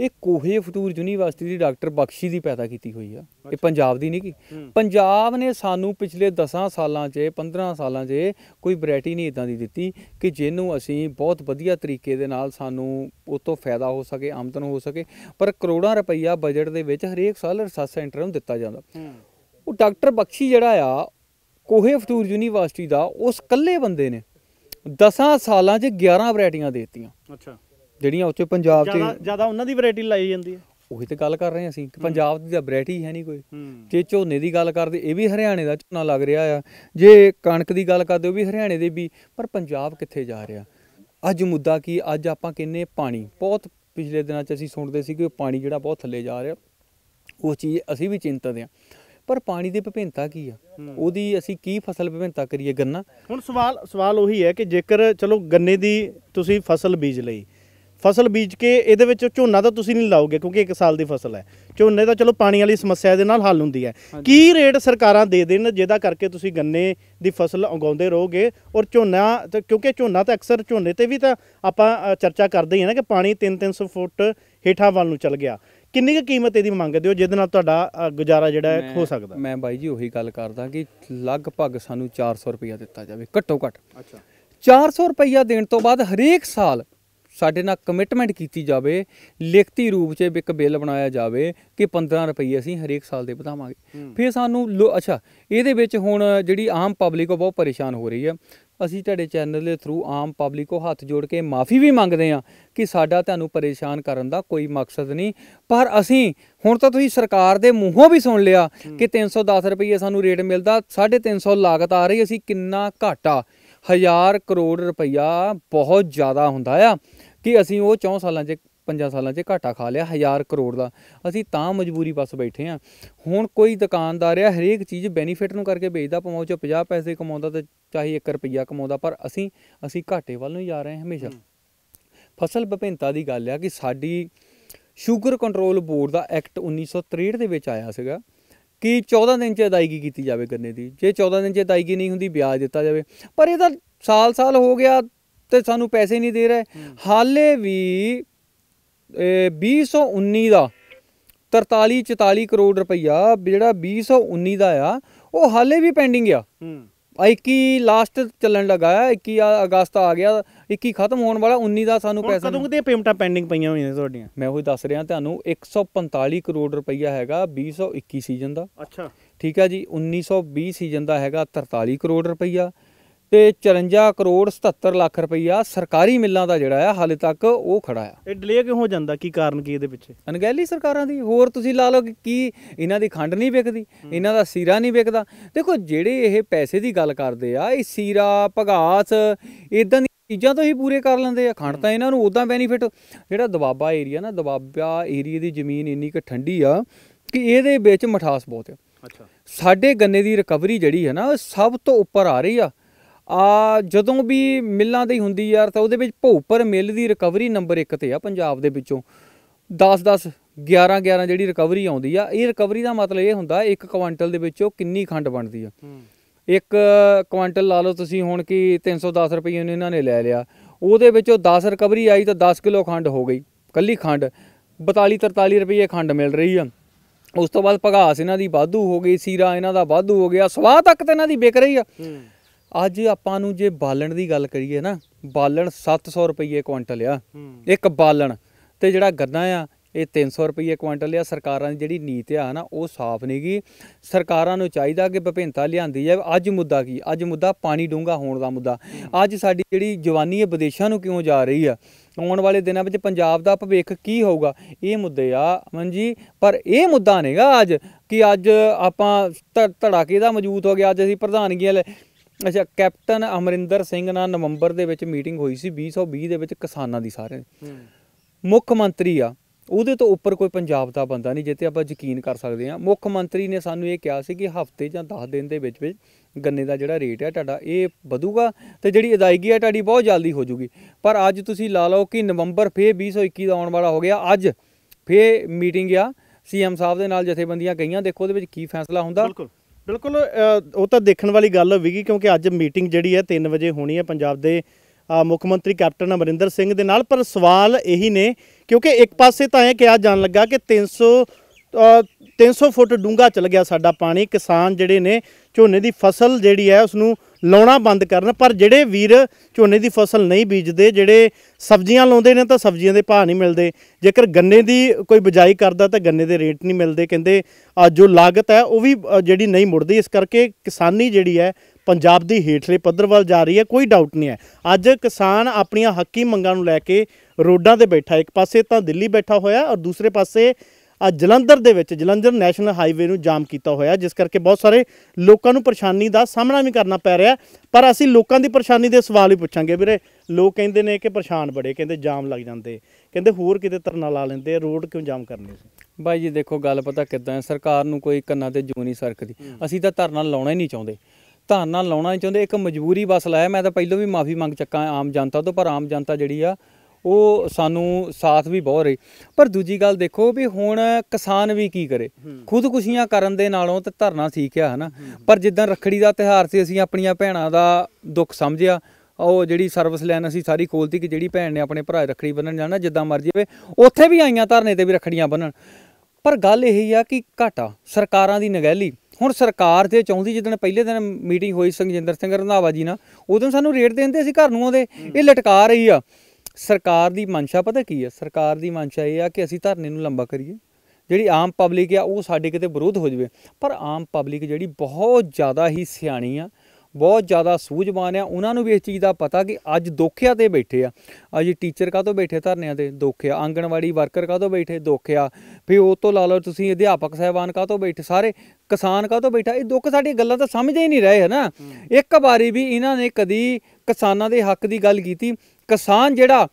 ਇਹ ਕੋਹੇ ਫਤੂਰ ਯੂਨੀਵਰਸਿਟੀ ਦੀ ਡਾਕਟਰ ਬਖਸ਼ੀ ਦੀ ਪੈਦਾ ਕੀਤੀ ਹੋਈ ਆ ਇਹ ਪੰਜਾਬ ਦੀ ਨਹੀਂ ਕੀ ਪੰਜਾਬ ਨੇ ਸਾਨੂੰ ਪਿਛਲੇ 10 ਸਾਲਾਂ 'ਚ 15 ਸਾਲਾਂ 'ਚ ਕੋਈ ਵੈਰਾਈਟੀ ਨਹੀਂ ਇਦਾਂ ਦੀ ਦਿੱਤੀ ਕਿ ਜਿਹਨੂੰ ਅਸੀਂ ਬਹੁਤ ਵਧੀਆ ਤਰੀਕੇ ਦੇ ਨਾਲ ਸਾਨੂੰ ਉਹ ਤੋਂ ਫਾਇਦਾ ਹੋ ਸਕੇ ਆਮਦਨ ਹੋ ਸਕੇ ਪਰ ਕਰੋੜਾਂ ਰੁਪਈਆ ਬਜਟ ਦੇ ਵਿੱਚ ਹਰੇਕ ਸਾਲ ਰਿਸਰਚ ਸੈਂਟਰ ਨੂੰ ਦਿੱਤਾ ਜਾਂਦਾ ਉਹ ਡਾਕਟਰ ਬਖਸ਼ੀ ਜਿਹੜਾ ਆ ਕੋਹੇ ਫਤੂਰ ਯੂਨੀਵਰਸਿਟੀ ਦਾ ਉਸ ਇਕੱਲੇ ਬੰਦੇ ਨੇ 10 ਸਾਲਾਂ 'ਚ 11 ਵੈਰਾਈਟੀਆਂ ਦੇ ਦਿੱਤੀਆਂ ਅੱਛਾ ਜਿਹੜੀਆਂ ਉੱਚੇ ਪੰਜਾਬ 'ਚ ਜਿਆਦਾ ਉਹਨਾਂ ਦੀ ਵੈਰਾਈਟੀ ਲਾਈ ਜਾਂਦੀ ਹੈ ਉਹੀ ਤੇ ਗੱਲ ਕਰ ਰਹੇ ਅਸੀਂ ਕਿ ਪੰਜਾਬ ਦੀ ਤਾਂ ਵੈਰਾਈਟੀ ਹੈ ਨਹੀਂ ਕੋਈ ਜੇ ਝੋਨੇ ਦੀ ਗੱਲ ਕਰਦੇ ਇਹ ਵੀ ਹਰਿਆਣੇ ਦਾ ਝੋਨਾ ਲੱਗ ਰਿਹਾ ਆ ਜੇ ਕਣਕ ਦੀ ਗੱਲ ਕਰਦੇ ਉਹ ਵੀ ਹਰਿਆਣੇ ਦੇ ਵੀ ਪਰ ਪੰਜਾਬ ਕਿੱਥੇ ਜਾ ਰਿਹਾ ਅੱਜ ਮੁੱਦਾ ਕੀ ਅੱਜ ਆਪਾਂ ਕਿੰਨੇ ਪਾਣੀ ਬਹੁਤ ਪਿਛਲੇ ਦਿਨਾਂ 'ਚ ਅਸੀਂ ਸੁਣਦੇ ਸੀ ਕਿ ਪਾਣੀ ਜਿਹੜਾ ਬਹੁਤ ਥੱਲੇ ਜਾ ਰਿਹਾ ਉਹ ਚੀਜ਼ ਅਸੀਂ ਵੀ ਚਿੰਤਤ ਆ ਪਰ ਪਾਣੀ ਦੀ ਵਿਭਿੰਨਤਾ ਕੀ ਆ ਉਹਦੀ ਅਸੀਂ ਕੀ ਫਸਲ ਵਿਭਿੰਨਤਾ ਕਰੀਏ ਗੰਨਾ ਹੁਣ ਸਵਾਲ ਸਵਾਲ ਉਹੀ ਹੈ ਕਿ ਜੇਕਰ ਚਲੋ ਗੰਨੇ ਦੀ ਤੁਸੀਂ ਫਸਲ ਬੀਜ ਲਈ ਫਸਲ ਬੀਜ ਕੇ ਇਹਦੇ ਵਿੱਚ ਝੋਨਾ ਤਾਂ ਤੁਸੀਂ ਨਹੀਂ ਲਾਓਗੇ ਕਿਉਂਕਿ 1 ਸਾਲ ਦੀ ਫਸਲ ਹੈ ਝੋਨੇ ਦਾ ਚਲੋ ਪਾਣੀ ਵਾਲੀ ਸਮੱਸਿਆ ਦੇ ਨਾਲ ਹੱਲ ਹੁੰਦੀ ਹੈ ਕੀ ਰੇਟ ਸਰਕਾਰਾਂ ਦੇ ਦੇਣ ਜਿਹਦਾ ਕਰਕੇ ਤੁਸੀਂ ਗੰਨੇ ਦੀ ਫਸਲ ਉਗਾਉਂਦੇ ਰਹੋਗੇ ਔਰ ਝੋਨਾ ਕਿਉਂਕਿ ਝੋਨਾ ਤਾਂ ਅਕਸਰ ਝੋਨੇ ਤੇ ਵੀ ਤਾਂ ਆਪਾਂ ਚਰਚਾ ਕਰਦੇ ਹਾਂ ਨਾ ਕਿ ਪਾਣੀ 3-300 ਫੁੱਟ ਹੇਠਾਂ ਵੱਲ ਨੂੰ ਚਲ ਗਿਆ ਕਿੰਨੀ ਕੁ ਕੀਮਤ ਇਹਦੀ ਮੰਗਦੇ ਹੋ ਜਿਹਦੇ ਨਾਲ ਤੁਹਾਡਾ ਗੁਜ਼ਾਰਾ ਜਿਹੜਾ ਹੋ ਸਕਦਾ ਮੈਂ ਬਾਈ ਜੀ ਉਹੀ ਗੱਲ ਕਰਦਾ ਕਿ ਲਗਭਗ ਸਾਨੂੰ 400 ਰੁਪਇਆ ਦਿੱਤਾ ਜਾਵੇ ਘੱਟੋ ਘੱਟ ਅੱਛਾ 400 ਰੁਪਇਆ ਦੇਣ ਤੋਂ ਬਾਅਦ ਹਰੇਕ ਸਾਲ ਸਾਡੇ ਨਾਲ ਕਮਿਟਮੈਂਟ ਕੀਤੀ ਜਾਵੇ ਲਿਖਤੀ ਰੂਪ 'ਚ ਇੱਕ ਬਿੱਲ ਬਣਾਇਆ ਜਾਵੇ ਕਿ 15 ਰੁਪਏ ਅਸੀਂ ਹਰੇਕ ਸਾਲ ਦੇ ਵਧਾਵਾਂਗੇ ਫਿਰ ਸਾਨੂੰ ਅੱਛਾ ਇਹਦੇ ਵਿੱਚ ਹੁਣ ਜਿਹੜੀ ਆਮ ਪਬਲਿਕ ਉਹ ਬਹੁਤ ਪਰੇਸ਼ਾਨ ਹੋ ਰਹੀ ਹੈ ਅਸੀਂ ਤੁਹਾਡੇ ਚੈਨਲ ਦੇ ਥਰੂ ਆਮ ਪਬਲਿਕ ਕੋ ਹੱਥ ਜੋੜ ਕੇ ਮਾਫੀ ਵੀ ਮੰਗਦੇ ਆ ਕਿ ਸਾਡਾ ਤੁਹਾਨੂੰ ਪਰੇਸ਼ਾਨ ਕਰਨ ਦਾ ਕੋਈ ਮਕਸਦ ਨਹੀਂ ਪਰ ਅਸੀਂ ਹੁਣ ਤਾਂ ਤੁਸੀਂ ਸਰਕਾਰ ਦੇ ਮੂੰਹੋਂ ਵੀ ਸੁਣ ਲਿਆ ਕਿ 310 ਰੁਪਏ ਸਾਨੂੰ ਰੇਟ ਮਿਲਦਾ 350 ਲਾਗਤ ਆ ਰਹੀ ਅਸੀਂ ਕਿੰਨਾ ਘਾਟਾ 1000 ਕਰੋੜ ਰੁਪਇਆ ਬਹੁਤ ਜ਼ਿਆਦਾ ਹੁੰਦਾ ਆ ਕਿ ਅਸੀਂ ਉਹ 4 ਸਾਲਾਂ 'ਚ 5 ਸਾਲਾਂ 'ਚ ਘਾਟਾ ਖਾ ਲਿਆ ਹਜ਼ਾਰ ਕਰੋੜ ਦਾ ਅਸੀਂ ਤਾਂ ਮਜਬੂਰੀ ਬਸ ਬੈਠੇ ਆ ਹੁਣ ਕੋਈ ਦੁਕਾਨਦਾਰ ਆ ਹਰੇਕ ਚੀਜ਼ ਬੈਨੀਫਿਟ ਨੂੰ ਕਰਕੇ ਵੇਚਦਾ ਭਾਵੇਂ ਚ 50 ਪੈਸੇ ਕਮਾਉਂਦਾ ਤੇ ਚਾਹੀ 1 ਰੁਪਿਆ ਕਮਾਉਂਦਾ ਪਰ ਅਸੀਂ ਅਸੀਂ ਘਾਟੇ ਵੱਲ ਨੂੰ ਜਾ ਰਹੇ ਹਾਂ ਹਮੇਸ਼ਾ ਫਸਲ ਵਿਭਿੰਨਤਾ ਦੀ ਗੱਲ ਆ ਕਿ ਸਾਡੀ ਸ਼ੂਗਰ ਕੰਟਰੋਲ ਬੋਰਡ ਦਾ ਐਕਟ 1963 ਦੇ ਵਿੱਚ ਆਇਆ ਸੀਗਾ ਕਿ 14 ਦਿਨ 'ਚ ਅਦਾਇਗੀ ਕੀਤੀ ਜਾਵੇ ਗੰਨੇ ਦੀ ਜੇ 14 ਦਿਨ 'ਚ ਅਦਾਇਗੀ ਨਹੀਂ ਹੁੰਦੀ ਵਿਆਜ ਦਿੱਤਾ ਜਾਵੇ ਪਰ ਇਹਦਾ ਸਾਲ-ਸਾਲ ਹੋ ਗਿਆ ਤੇ ਸਾਨੂੰ ਪੈਸੇ ਨਹੀਂ ਦੇ ਰਹੇ ਹਾਲੇ ਵੀ 2019 ਦਾ 43 44 ਕਰੋੜ ਰੁਪਈਆ ਜਿਹੜਾ 2019 ਦਾ ਆ ਉਹ ਹਾਲੇ ਵੀ ਪੈਂਡਿੰਗ ਆ 21 ਲਾਸਟ ਚੱਲਣ ਲੱਗਾ 21 ਅਗਸਤ ਆ ਗਿਆ 21 ਖਤਮ ਹੋਣ ਵਾਲਾ 19 ਦਾ ਸਾਨੂੰ ਪੈਸਾ ਕਦੋਂ ਦੀਆਂ ਪੇਮੈਂਟਾਂ ਪੈਂਡਿੰਗ ਪਈਆਂ ਹੋਈਆਂ ਤੁਹਾਡੀਆਂ ਮੈਂ ਉਹ ਹੀ ਦੱਸ ਰਿਹਾ ਤੁਹਾਨੂੰ 145 ਕਰੋੜ ਰੁਪਈਆ ਹੈਗਾ 2021 ਸੀਜ਼ਨ ਦਾ ਅੱਛਾ ਠੀਕ ਹੈ ਜੀ 1920 ਸੀਜ਼ਨ ਦਾ ਹੈਗਾ 43 ਕਰੋੜ ਰੁਪਈਆ ਤੇ 54 ਕਰੋੜ 77 ਲੱਖ ਰੁਪਈਆ ਸਰਕਾਰੀ ਮਿੱਲਾਂ ਦਾ ਜਿਹੜਾ ਆ ਹਾਲੇ ਤੱਕ ਉਹ ਖੜਾ ਆ ਇਹ ਡਿਲੇ ਕਿਉਂ ਹੋ ਜਾਂਦਾ ਕੀ ਕਾਰਨ ਕੀ ਇਹਦੇ ਪਿੱਛੇ ਅਨਗੈਲੀ ਸਰਕਾਰਾਂ ਦੀ ਹੋਰ ਤੁਸੀਂ ਲਾ ਲਓ ਕੀ ਇਹਨਾਂ ਦੀ ਖੰਡ ਨਹੀਂ ਵਿਕਦੀ ਇਹਨਾਂ ਦਾ ਸੀਰਾ ਨਹੀਂ ਵਿਕਦਾ ਦੇਖੋ ਜਿਹੜੇ ਇਹ ਪੈਸੇ ਦੀ ਗੱਲ ਕਰਦੇ ਆ ਇਹ ਸੀਰਾ ਭਗਾਸ ਇਦਾਂ ਚੀਜ਼ਾਂ ਤੋਂ ਹੀ ਪੂਰੇ ਕਰ ਲੈਂਦੇ ਆ ਖੰਡ ਤਾਂ ਇਹਨਾਂ ਨੂੰ ਉਦਾਂ ਬੈਨੀਫਿਟ ਜਿਹੜਾ ਦਬਾਬਾ ਏਰੀਆ ਨਾ ਦਬਾਬਾ ਏਰੀਆ ਦੀ ਜ਼ਮੀਨ ਇੰਨੀ ਕਿ ਠੰਡੀ ਆ ਕਿ ਇਹਦੇ ਵਿੱਚ ਮਠਾਸ ਬਹੁਤ ਆ ਅੱਛਾ ਸਾਡੇ ਗੰਨੇ ਦੀ ਰਿਕਵਰੀ ਜਿਹੜੀ ਹੈ ਨਾ ਸਭ ਤੋਂ ਉੱਪਰ ਆ ਰਹੀ ਆ ਆ ਜਦੋਂ ਵੀ ਮਿਲਾਂ ਦੀ ਹੁੰਦੀ ਯਾਰ ਤਾਂ ਉਹਦੇ ਵਿੱਚ ਭੋਪਰ ਮਿਲ ਦੀ ਰਿਕਵਰੀ ਨੰਬਰ 1 ਤੇ ਆ ਪੰਜਾਬ ਦੇ ਵਿੱਚੋਂ 10 10 11 11 ਜਿਹੜੀ ਰਿਕਵਰੀ ਆਉਂਦੀ ਆ ਇਹ ਰਿਕਵਰੀ ਦਾ ਮਤਲਬ ਇਹ ਹੁੰਦਾ ਇੱਕ ਕੁਆਂਟਲ ਦੇ ਵਿੱਚੋਂ ਕਿੰਨੀ ਖੰਡ ਬਣਦੀ ਆ ਇੱਕ ਕੁਆਂਟਲ ਲਾ ਲਓ ਤੁਸੀਂ ਹੁਣ ਕਿ 310 ਰੁਪਏ ਇਹਨਾਂ ਨੇ ਲੈ ਲਿਆ ਉਹਦੇ ਵਿੱਚੋਂ 10 ਰਿਕਵਰੀ ਆਈ ਤਾਂ 10 ਕਿਲੋ ਖੰਡ ਹੋ ਗਈ ਕੱਲੀ ਖੰਡ 42 43 ਰੁਪਏ ਖੰਡ ਮਿਲ ਰਹੀ ਆ ਉਸ ਤੋਂ ਬਾਅਦ ਪਗਾਸ ਇਹਨਾਂ ਦੀ ਵਾਧੂ ਹੋ ਗਈ ਸੀਰਾ ਇਹਨਾਂ ਦਾ ਵਾਧੂ ਹੋ ਗਿਆ ਸਵਾਹ ਤੱਕ ਤੇ ਇਹਨਾਂ ਦੀ ਵਿਕ ਰਹੀ ਆ ਅੱਜ ਆਪਾਂ ਨੂੰ ਜੇ ਬਾਲਣ ਦੀ ਗੱਲ ਕਰੀਏ ਨਾ ਬਾਲਣ 700 ਰੁਪਏ ਕੁਇੰਟਲ ਆ ਇੱਕ ਬਾਲਣ ਤੇ ਜਿਹੜਾ ਗੰਨਾ ਆ ਇਹ 300 ਰੁਪਏ ਕੁਇੰਟਲ ਆ ਸਰਕਾਰਾਂ ਦੀ ਜਿਹੜੀ ਨੀਤ ਆ ਨਾ ਉਹ ਸਾਫ਼ ਨਹੀਂਗੀ ਸਰਕਾਰਾਂ ਨੂੰ ਚਾਹੀਦਾ ਕਿ ਵਿਭਿੰਨਤਾ ਲਿਆਂਦੀ ਜਾਵੇ ਅੱਜ ਮੁੱਦਾ ਕੀ ਅੱਜ ਮੁੱਦਾ ਪਾਣੀ ਡੂੰਗਾ ਹੋਣ ਦਾ ਮੁੱਦਾ ਅੱਜ ਸਾਡੀ ਜਿਹੜੀ ਜਵਾਨੀ ਹੈ ਵਿਦੇਸ਼ਾਂ ਨੂੰ ਕਿਉਂ ਜਾ ਰਹੀ ਆ ਆਉਣ ਵਾਲੇ ਦਿਨਾਂ ਵਿੱਚ ਪੰਜਾਬ ਦਾ ਭਵਿੱਖ ਕੀ ਹੋਊਗਾ ਇਹ ਮੁੱਦੇ ਆ ਅਮਨ ਜੀ ਪਰ ਇਹ ਮੁੱਦਾ ਨਹੀਂਗਾ ਅੱਜ ਕਿ ਅੱਜ ਆਪਾਂ ਧੜਾਕੇ ਦਾ ਮੌਜੂਦ ਹੋ ਗਿਆ ਅੱਜ ਅਸੀਂ ਪ੍ਰਧਾਨਗੀਆਂ ਅੱਛਾ ਕੈਪਟਨ ਅਮਰਿੰਦਰ ਸਿੰਘ ਨਾਲ ਨਵੰਬਰ ਦੇ ਵਿੱਚ ਮੀਟਿੰਗ ਹੋਈ ਸੀ 2020 ਦੇ ਵਿੱਚ ਕਿਸਾਨਾਂ ਦੀ ਸਾਰੇ ਮੁੱਖ ਮੰਤਰੀ ਆ ਉਹਦੇ ਤੋਂ ਉੱਪਰ ਕੋਈ ਪੰਜਾਬ ਦਾ ਬੰਦਾ ਨਹੀਂ ਜਿੱਤੇ ਆਪਾਂ ਯਕੀਨ ਕਰ ਸਕਦੇ ਆ ਮੁੱਖ ਮੰਤਰੀ ਨੇ ਸਾਨੂੰ ਇਹ ਕਿਹਾ ਸੀ ਕਿ ਹਫ਼ਤੇ ਜਾਂ 10 ਦਿਨ ਦੇ ਵਿੱਚ ਵਿੱਚ ਗੰਨੇ ਦਾ ਜਿਹੜਾ ਰੇਟ ਹੈ ਤੁਹਾਡਾ ਇਹ ਵਧੂਗਾ ਤੇ ਜਿਹੜੀ ਅਦਾਇਗੀ ਹੈ ਤੁਹਾਡੀ ਬਹੁਤ ਜਲਦੀ ਹੋ ਜੂਗੀ ਪਰ ਅੱਜ ਤੁਸੀਂ ਲਾ ਲਓ ਕਿ ਨਵੰਬਰ ਫੇ 2021 ਦਾ ਆਉਣ ਵਾਲਾ ਹੋ ਗਿਆ ਅੱਜ ਫੇ ਮੀਟਿੰਗ ਆ ਸੀਐਮ ਸਾਹਿਬ ਦੇ ਨਾਲ ਜਥੇਬੰਦੀਆਂ ਗਈਆਂ ਦੇਖੋ ਉਹਦੇ ਵਿੱਚ ਕੀ ਫੈਸਲਾ ਹੁੰਦਾ ਬਿਲਕੁਲ ਬਿਲਕੁਲ ਉਹ ਤਾਂ ਦੇਖਣ ਵਾਲੀ ਗੱਲ ਹੋਵੇਗੀ ਕਿਉਂਕਿ ਅੱਜ ਮੀਟਿੰਗ ਜਿਹੜੀ ਹੈ 3 ਵਜੇ ਹੋਣੀ ਹੈ ਪੰਜਾਬ ਦੇ ਮੁੱਖ ਮੰਤਰੀ ਕੈਪਟਨ ਅਮਰਿੰਦਰ ਸਿੰਘ ਦੇ ਨਾਲ ਪਰ ਸਵਾਲ ਇਹੀ ਨੇ ਕਿਉਂਕਿ ਇੱਕ ਪਾਸੇ ਤਾਂ ਇਹ ਕਿਹਾ ਜਾਣ ਲੱਗਾ ਕਿ 300 300 ਫੁੱਟ ਡੂੰਘਾ ਚਲ ਗਿਆ ਸਾਡਾ ਪਾਣੀ ਕਿਸਾਨ ਜਿਹੜੇ ਨੇ ਝੋਨੇ ਦੀ ਫਸਲ ਜਿਹੜੀ ਹੈ ਉਸ ਨੂੰ ਲਾਉਣਾ ਬੰਦ ਕਰਨ ਪਰ ਜਿਹੜੇ ਵੀਰ ਝੋਨੇ ਦੀ ਫਸਲ ਨਹੀਂ ਬੀਜਦੇ ਜਿਹੜੇ ਸਬਜ਼ੀਆਂ ਲਾਉਂਦੇ ਨੇ ਤਾਂ ਸਬਜ਼ੀਆਂ ਦੇ ਭਾਅ ਨਹੀਂ ਮਿਲਦੇ ਜੇਕਰ ਗੰਨੇ ਦੀ ਕੋਈ ਬਜਾਈ ਕਰਦਾ ਤਾਂ ਗੰਨੇ ਦੇ ਰੇਟ ਨਹੀਂ ਮਿਲਦੇ ਕਹਿੰਦੇ ਜੋ ਲਾਗਤ ਹੈ ਉਹ ਵੀ ਜਿਹੜੀ ਨਹੀਂ ਮੁੜਦੀ ਇਸ ਕਰਕੇ ਕਿਸਾਨੀ ਜਿਹੜੀ ਹੈ ਪੰਜਾਬ ਦੀ ਹੇਠਲੇ ਪੱਧਰ ਵੱਲ ਜਾ ਰਹੀ ਹੈ ਕੋਈ ਡਾਊਟ ਨਹੀਂ ਹੈ ਅੱਜ ਕਿਸਾਨ ਆਪਣੀਆਂ ਹੱਕੀ ਮੰਗਾਂ ਨੂੰ ਲੈ ਕੇ ਰੋਡਾਂ ਤੇ ਬੈਠਾ ਇੱਕ ਪਾਸੇ ਤਾਂ ਦਿੱਲੀ ਬੈਠਾ ਹੋਇਆ ਔਰ ਦੂਸਰੇ ਪਾਸੇ ਜਲੰਧਰ ਦੇ ਵਿੱਚ ਜਲੰਧਰ ਨੈਸ਼ਨਲ ਹਾਈਵੇ ਨੂੰ ਜਾਮ ਕੀਤਾ ਹੋਇਆ ਜਿਸ ਕਰਕੇ ਬਹੁਤ ਸਾਰੇ ਲੋਕਾਂ ਨੂੰ ਪਰੇਸ਼ਾਨੀ ਦਾ ਸਾਹਮਣਾ ਵੀ ਕਰਨਾ ਪੈ ਰਿਹਾ ਪਰ ਅਸੀਂ ਲੋਕਾਂ ਦੀ ਪਰੇਸ਼ਾਨੀ ਦੇ ਸਵਾਲ ਹੀ ਪੁੱਛਾਂਗੇ ਵੀਰੇ ਲੋਕ ਕਹਿੰਦੇ ਨੇ ਕਿ ਪਰੇਸ਼ਾਨ ਬੜੇ ਕਹਿੰਦੇ ਜਾਮ ਲੱਗ ਜਾਂਦੇ ਕਹਿੰਦੇ ਹੋਰ ਕਿਤੇ ਤਰਨਾ ਲਾ ਲੈਂਦੇ ਰੋਡ ਕਿਉਂ ਜਾਮ ਕਰਨੇ ਸੀ ਬਾਈ ਜੀ ਦੇਖੋ ਗੱਲ ਪਤਾ ਕਿਦਾਂ ਸਰਕਾਰ ਨੂੰ ਕੋਈ ਕੰਨਾਂ ਤੇ ਜੂ ਨਹੀਂ ਸਰਕਦੀ ਅਸੀਂ ਤਾਂ ਤਰਨਾ ਲਾਉਣਾ ਹੀ ਨਹੀਂ ਚਾਹੁੰਦੇ ਤਰਨਾ ਲਾਉਣਾ ਹੀ ਚਾਹੁੰਦੇ ਇੱਕ ਮਜਬੂਰੀ ਬਸ ਲਾਇਆ ਮੈਂ ਤਾਂ ਪਹਿਲਾਂ ਵੀ ਮਾਫੀ ਮੰਗ ਚੱਕਾ ਆਮ ਜਨਤਾ ਤੋਂ ਪਰ ਆਮ ਜਨਤਾ ਜਿਹੜੀ ਆ ਉਹ ਸਾਨੂੰ ਸਾਥ ਵੀ ਬਹੁਤ ਰਹੀ ਪਰ ਦੂਜੀ ਗੱਲ ਦੇਖੋ ਵੀ ਹੁਣ ਕਿਸਾਨ ਵੀ ਕੀ ਕਰੇ ਖੁਦਕੁਸ਼ੀਆਂ ਕਰਨ ਦੇ ਨਾਲੋਂ ਤੇ ਧਰਨਾ ਠੀਕ ਆ ਹਨਾ ਪਰ ਜਿੱਦਾਂ ਰੱਖੜੀ ਦਾ ਤਿਹਾਰ ਸੀ ਅਸੀਂ ਆਪਣੀਆਂ ਭੈਣਾਂ ਦਾ ਦੁੱਖ ਸਮਝਿਆ ਉਹ ਜਿਹੜੀ ਸਰਵਿਸ ਲੈਣ ਅਸੀਂ ਸਾਰੀ ਖੋਲਤੀ ਕਿ ਜਿਹੜੀ ਭੈਣ ਨੇ ਆਪਣੇ ਭਰਾ ਰੱਖੜੀ ਬੰਨਣ ਜਾਣਾ ਜਿੱਦਾਂ ਮਰਜੀ ਹੋਵੇ ਉੱਥੇ ਵੀ ਆਈਆਂ ਧਰਨੇ ਤੇ ਵੀ ਰੱਖੜੀਆਂ ਬੰਨਣ ਪਰ ਗੱਲ ਇਹ ਹੀ ਆ ਕਿ ਘਾਟਾ ਸਰਕਾਰਾਂ ਦੀ ਨਗਹਿਲੀ ਹੁਣ ਸਰਕਾਰ ਤੇ ਚਾਹੁੰਦੀ ਜਿੱਦਣ ਪਹਿਲੇ ਦਿਨ ਮੀਟਿੰਗ ਹੋਈ ਸੰਗਜਿੰਦਰ ਸਿੰਘ ਰੰਧਾਵਾ ਜੀ ਨਾਲ ਉਦੋਂ ਸਾਨੂੰ ਰੇਟ ਦੇਣ ਤੇ ਅਸੀਂ ਘਰ ਨੂੰ ਆਉਂਦੇ ਇਹ ਲਟਕਾ ਰਹੀ ਆ ਸਰਕਾਰ ਦੀ ਮਨਸ਼ਾ ਪਤਾ ਕੀ ਹੈ ਸਰਕਾਰ ਦੀ ਮਨਸ਼ਾ ਇਹ ਆ ਕਿ ਅਸੀਂ ਧਰਨੇ ਨੂੰ ਲੰਬਾ ਕਰੀਏ ਜਿਹੜੀ ਆਮ ਪਬਲਿਕ ਆ ਉਹ ਸਾਡੇ ਕਿਤੇ ਵਿਰੋਧ ਹੋ ਜਵੇ ਪਰ ਆਮ ਪਬਲਿਕ ਜਿਹੜੀ ਬਹੁਤ ਜ਼ਿਆਦਾ ਹੀ ਸਿਆਣੀ ਆ ਬਹੁਤ ਜ਼ਿਆਦਾ ਸੂਝਵਾਨ ਆ ਉਹਨਾਂ ਨੂੰ ਵੀ ਇਸ ਚੀਜ਼ ਦਾ ਪਤਾ ਕਿ ਅੱਜ ਦੋਖਿਆ ਤੇ ਬੈਠੇ ਆ ਅੱਜ ਟੀਚਰ ਕਾਹਤੋਂ ਤੋਂ ਬੈਠੇ ਧਰਨਿਆਂ ਤੇ ਦੋਖਿਆ ਆਂਗਣਵਾੜੀ ਵਰਕਰ ਕਾਹਤੋਂ ਤੋਂ ਬੈਠੇ ਦੋਖਿਆ ਫਿਰ ਉਹ ਤੋਂ ਲਾ ਲਓ ਤੁਸੀਂ ਅਧਿਆਪਕ ਸਹਿਬਾਨ ਕਾਹਤੋਂ ਤੋਂ ਬੈਠੇ ਸਾਰੇ ਕਿਸਾਨ ਕਾਹਤੋਂ ਤੋਂ ਬੈਠਾ ਇਹ ਦੁੱਖ ਸਾਡੀ ਗੱਲਾਂ ਤਾਂ ਸਮਝਦੇ ਹੀ ਨਹੀਂ ਰਹੇ ਹਨਾ ਇੱਕ ਵਾਰੀ ਵੀ ਇਹਨਾਂ ਨੇ ਕਦੀ ਕਿਸਾਨਾਂ ਦੇ ਹੱਕ ਦੀ ਗੱਲ ਕੀਤੀ ਕਿਸਾਨ ਜਿਹੜਾ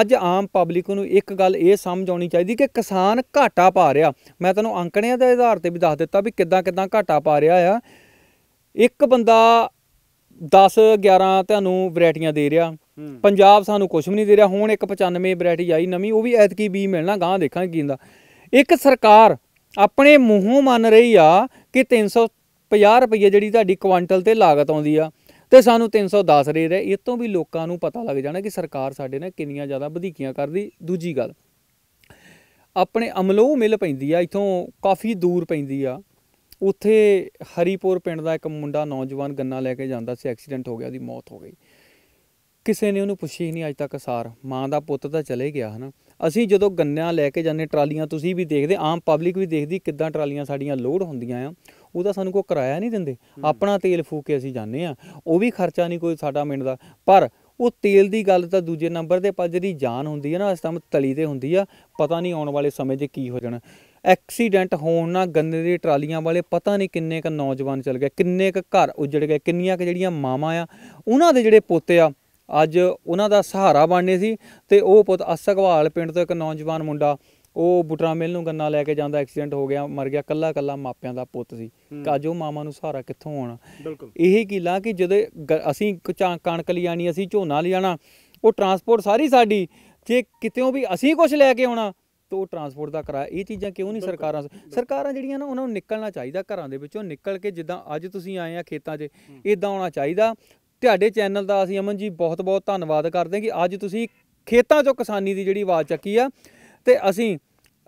ਅੱਜ ਆਮ ਪਬਲਿਕ ਨੂੰ ਇੱਕ ਗੱਲ ਇਹ ਸਮਝ ਆਉਣੀ ਚਾਹੀਦੀ ਕਿ ਕਿਸਾਨ ਘਾਟਾ ਪਾ ਰਿਹਾ ਮੈਂ ਤੁਹਾਨੂੰ ਅੰਕੜਿਆਂ ਦੇ ਆਧਾਰ ਤੇ ਵੀ ਦੱਸ ਦਿੱਤਾ ਵੀ ਕਿੱਦਾਂ ਕਿੱਦਾਂ ਘਾਟਾ ਪਾ ਰਿਹਾ ਆ ਇੱਕ ਬੰਦਾ 10 11 ਤੁਹਾਨੂੰ ਵੈਰਾਈਟੀਆਂ ਦੇ ਰਿਹਾ ਪੰਜਾਬ ਸਾਨੂੰ ਕੁਝ ਵੀ ਨਹੀਂ ਦੇ ਰਿਹਾ ਹੁਣ ਇੱਕ 95 ਵੈਰਾਈਟੀ ਆਈ ਨਵੀਂ ਉਹ ਵੀ ਐਤਕੀ ਵੀ ਮਿਲਣਾ ਗਾਂ ਦੇਖਾਂਗੇ ਕੀ ਹੁੰਦਾ ਇੱਕ ਸਰਕਾਰ ਆਪਣੇ ਮੂੰਹੋਂ ਮੰਨ ਰਹੀ ਆ ਕਿ 350 ਰੁਪਏ ਜਿਹੜੀ ਤੁਹਾਡੀ ਕੁਆਂਟਲ ਤੇ ਲਾਗਤ ਆਉਂਦੀ ਆ ਤੇ ਸਾਨੂੰ 310 ਰੇ ਰਹੇ ਇਹ ਤੋਂ ਵੀ ਲੋਕਾਂ ਨੂੰ ਪਤਾ ਲੱਗ ਜਾਣਾ ਕਿ ਸਰਕਾਰ ਸਾਡੇ ਨਾਲ ਕਿੰਨੀਆਂ ਜ਼ਿਆਦਾ ਵਧੀਕੀਆਂ ਕਰਦੀ ਦੂਜੀ ਗੱਲ ਆਪਣੇ ਅਮਲੋ ਮਿਲ ਪੈਂਦੀ ਆ ਇਥੋਂ ਕਾਫੀ ਦੂਰ ਪੈਂਦੀ ਆ ਉੱਥੇ ਹਰੀਪੁਰ ਪਿੰਡ ਦਾ ਇੱਕ ਮੁੰਡਾ ਨੌਜਵਾਨ ਗੰਨਾ ਲੈ ਕੇ ਜਾਂਦਾ ਸੀ ਐਕਸੀਡੈਂਟ ਹੋ ਗਿਆ ਉਹਦੀ ਮੌਤ ਹੋ ਗਈ ਕਿਸੇ ਨੇ ਉਹਨੂੰ ਪੁੱਛੀ ਨਹੀਂ ਅਜ ਤੱਕ ਸਾਰ ਮਾਂ ਦਾ ਪੁੱਤ ਤਾਂ ਚਲੇ ਗਿਆ ਹਨਾ ਅਸੀਂ ਜਦੋਂ ਗੰਨਿਆਂ ਲੈ ਕੇ ਜਾਂਦੇ ਟਰਾਲੀਆਂ ਤੁਸੀਂ ਵੀ ਦੇਖਦੇ ਆਮ ਪਬਲਿਕ ਵੀ ਦੇਖਦੀ ਕਿੱਦਾਂ ਟਰਾਲੀਆਂ ਸਾਡੀਆਂ ਲੋਡ ਹੁੰਦੀਆਂ ਆ ਉਹ ਤਾਂ ਸਾਨੂੰ ਕੋਈ ਕਿਰਾਇਆ ਨਹੀਂ ਦਿੰਦੇ ਆਪਣਾ ਤੇਲ ਫੂਕ ਕੇ ਅਸੀਂ ਜਾਂਦੇ ਆ ਉਹ ਵੀ ਖਰਚਾ ਨਹੀਂ ਕੋਈ ਸਾਡਾ ਮਿੰਡ ਦਾ ਪਰ ਉਹ ਤੇਲ ਦੀ ਗੱਲ ਤਾਂ ਦੂਜੇ ਨੰਬਰ ਤੇ ਪਰ ਜਿਹੜੀ ਜਾਨ ਹੁੰਦੀ ਹੈ ਨਾ ਇਸ ਟਾਈਮ ਤਲੀ ਤੇ ਹੁੰਦੀ ਆ ਪਤਾ ਨਹੀਂ ਆਉਣ ਵਾਲੇ ਸਮੇਂ 'ਚ ਕੀ ਹੋ ਜਾਣਾ ਐਕਸੀਡੈਂਟ ਹੋਣ ਨਾਲ ਗੰਨੇ ਦੀ ਟਰਾਲੀਆਂ ਵਾਲੇ ਪਤਾ ਨਹੀਂ ਕਿੰਨੇ ਕ ਨੌਜਵਾਨ ਚਲ ਗਏ ਕਿੰਨੇ ਕ ਘਰ ਉਜੜ ਗਏ ਕਿੰਨੀਆਂ ਕ ਜਿਹੜੀਆਂ ਮਾਵਾਂ ਆ ਉਹਨਾਂ ਦੇ ਜਿਹੜੇ ਪੋਤੇ ਆ ਅੱਜ ਉਹਨਾਂ ਦਾ ਸਹਾਰਾ ਬਣਨੇ ਸੀ ਤੇ ਉਹ ਪੁੱਤ ਅਸਗਵਾਲ ਪਿੰਡ ਤੋਂ ਇੱਕ ਨੌਜਵਾਨ ਮੁੰਡਾ ਉਹ ਬੁਟਰਾ ਮਿਲ ਨੂੰ ਗੰਨਾ ਲੈ ਕੇ ਜਾਂਦਾ ਐਕਸੀਡੈਂਟ ਹੋ ਗਿਆ ਮਰ ਗਿਆ ਕੱਲਾ ਕੱਲਾ ਮਾਪਿਆਂ ਦਾ ਪੁੱਤ ਸੀ ਕਾਜੋ ਮਾਮਾ ਨੂੰ ਸਹਾਰਾ ਕਿੱਥੋਂ ਆਉਣਾ ਇਹ ਕਿਲਾ ਕਿ ਜਦੋਂ ਅਸੀਂ ਕਣਕ ਲਈ ਆਣੀ ਅਸੀਂ ਝੋਨਾ ਜਾਣਾ ਉਹ ਟਰਾਂਸਪੋਰਟ ਸਾਰੀ ਸਾਡੀ ਜੇ ਕਿਤੇੋਂ ਵੀ ਅਸੀਂ ਕੁਝ ਲੈ ਕੇ ਆਉਣਾ ਤਾਂ ਉਹ ਟਰਾਂਸਪੋਰਟ ਦਾ ਕਿਰਾਇਆ ਇਹ ਚੀਜ਼ਾਂ ਕਿਉਂ ਨਹੀਂ ਸਰਕਾਰਾਂ ਸਰਕਾਰਾਂ ਜਿਹੜੀਆਂ ਨਾ ਉਹਨਾਂ ਨੂੰ ਨਿਕਲਣਾ ਚਾਹੀਦਾ ਘਰਾਂ ਦੇ ਵਿੱਚੋਂ ਨਿਕਲ ਕੇ ਜਿੱਦਾਂ ਅੱਜ ਤੁਸੀਂ ਆਏ ਆ ਖੇਤਾਂ 'ਚ ਇਦਾਂ ਆਉਣਾ ਚਾਹੀਦਾ ਤੁਹਾਡੇ ਚੈਨਲ ਦਾ ਅਸੀਂ ਅਮਨ ਜੀ ਬਹੁਤ ਬਹੁਤ ਧੰਨਵਾਦ ਕਰਦੇ ਹਾਂ ਕਿ ਅੱਜ ਤੁਸੀਂ ਖੇਤਾਂ 'ਚੋਂ ਕਿਸਾਨੀ ਦੀ ਜਿਹੜੀ ਆਵਾਜ਼ ਚੱਕੀ ਆ ਤੇ ਅਸੀਂ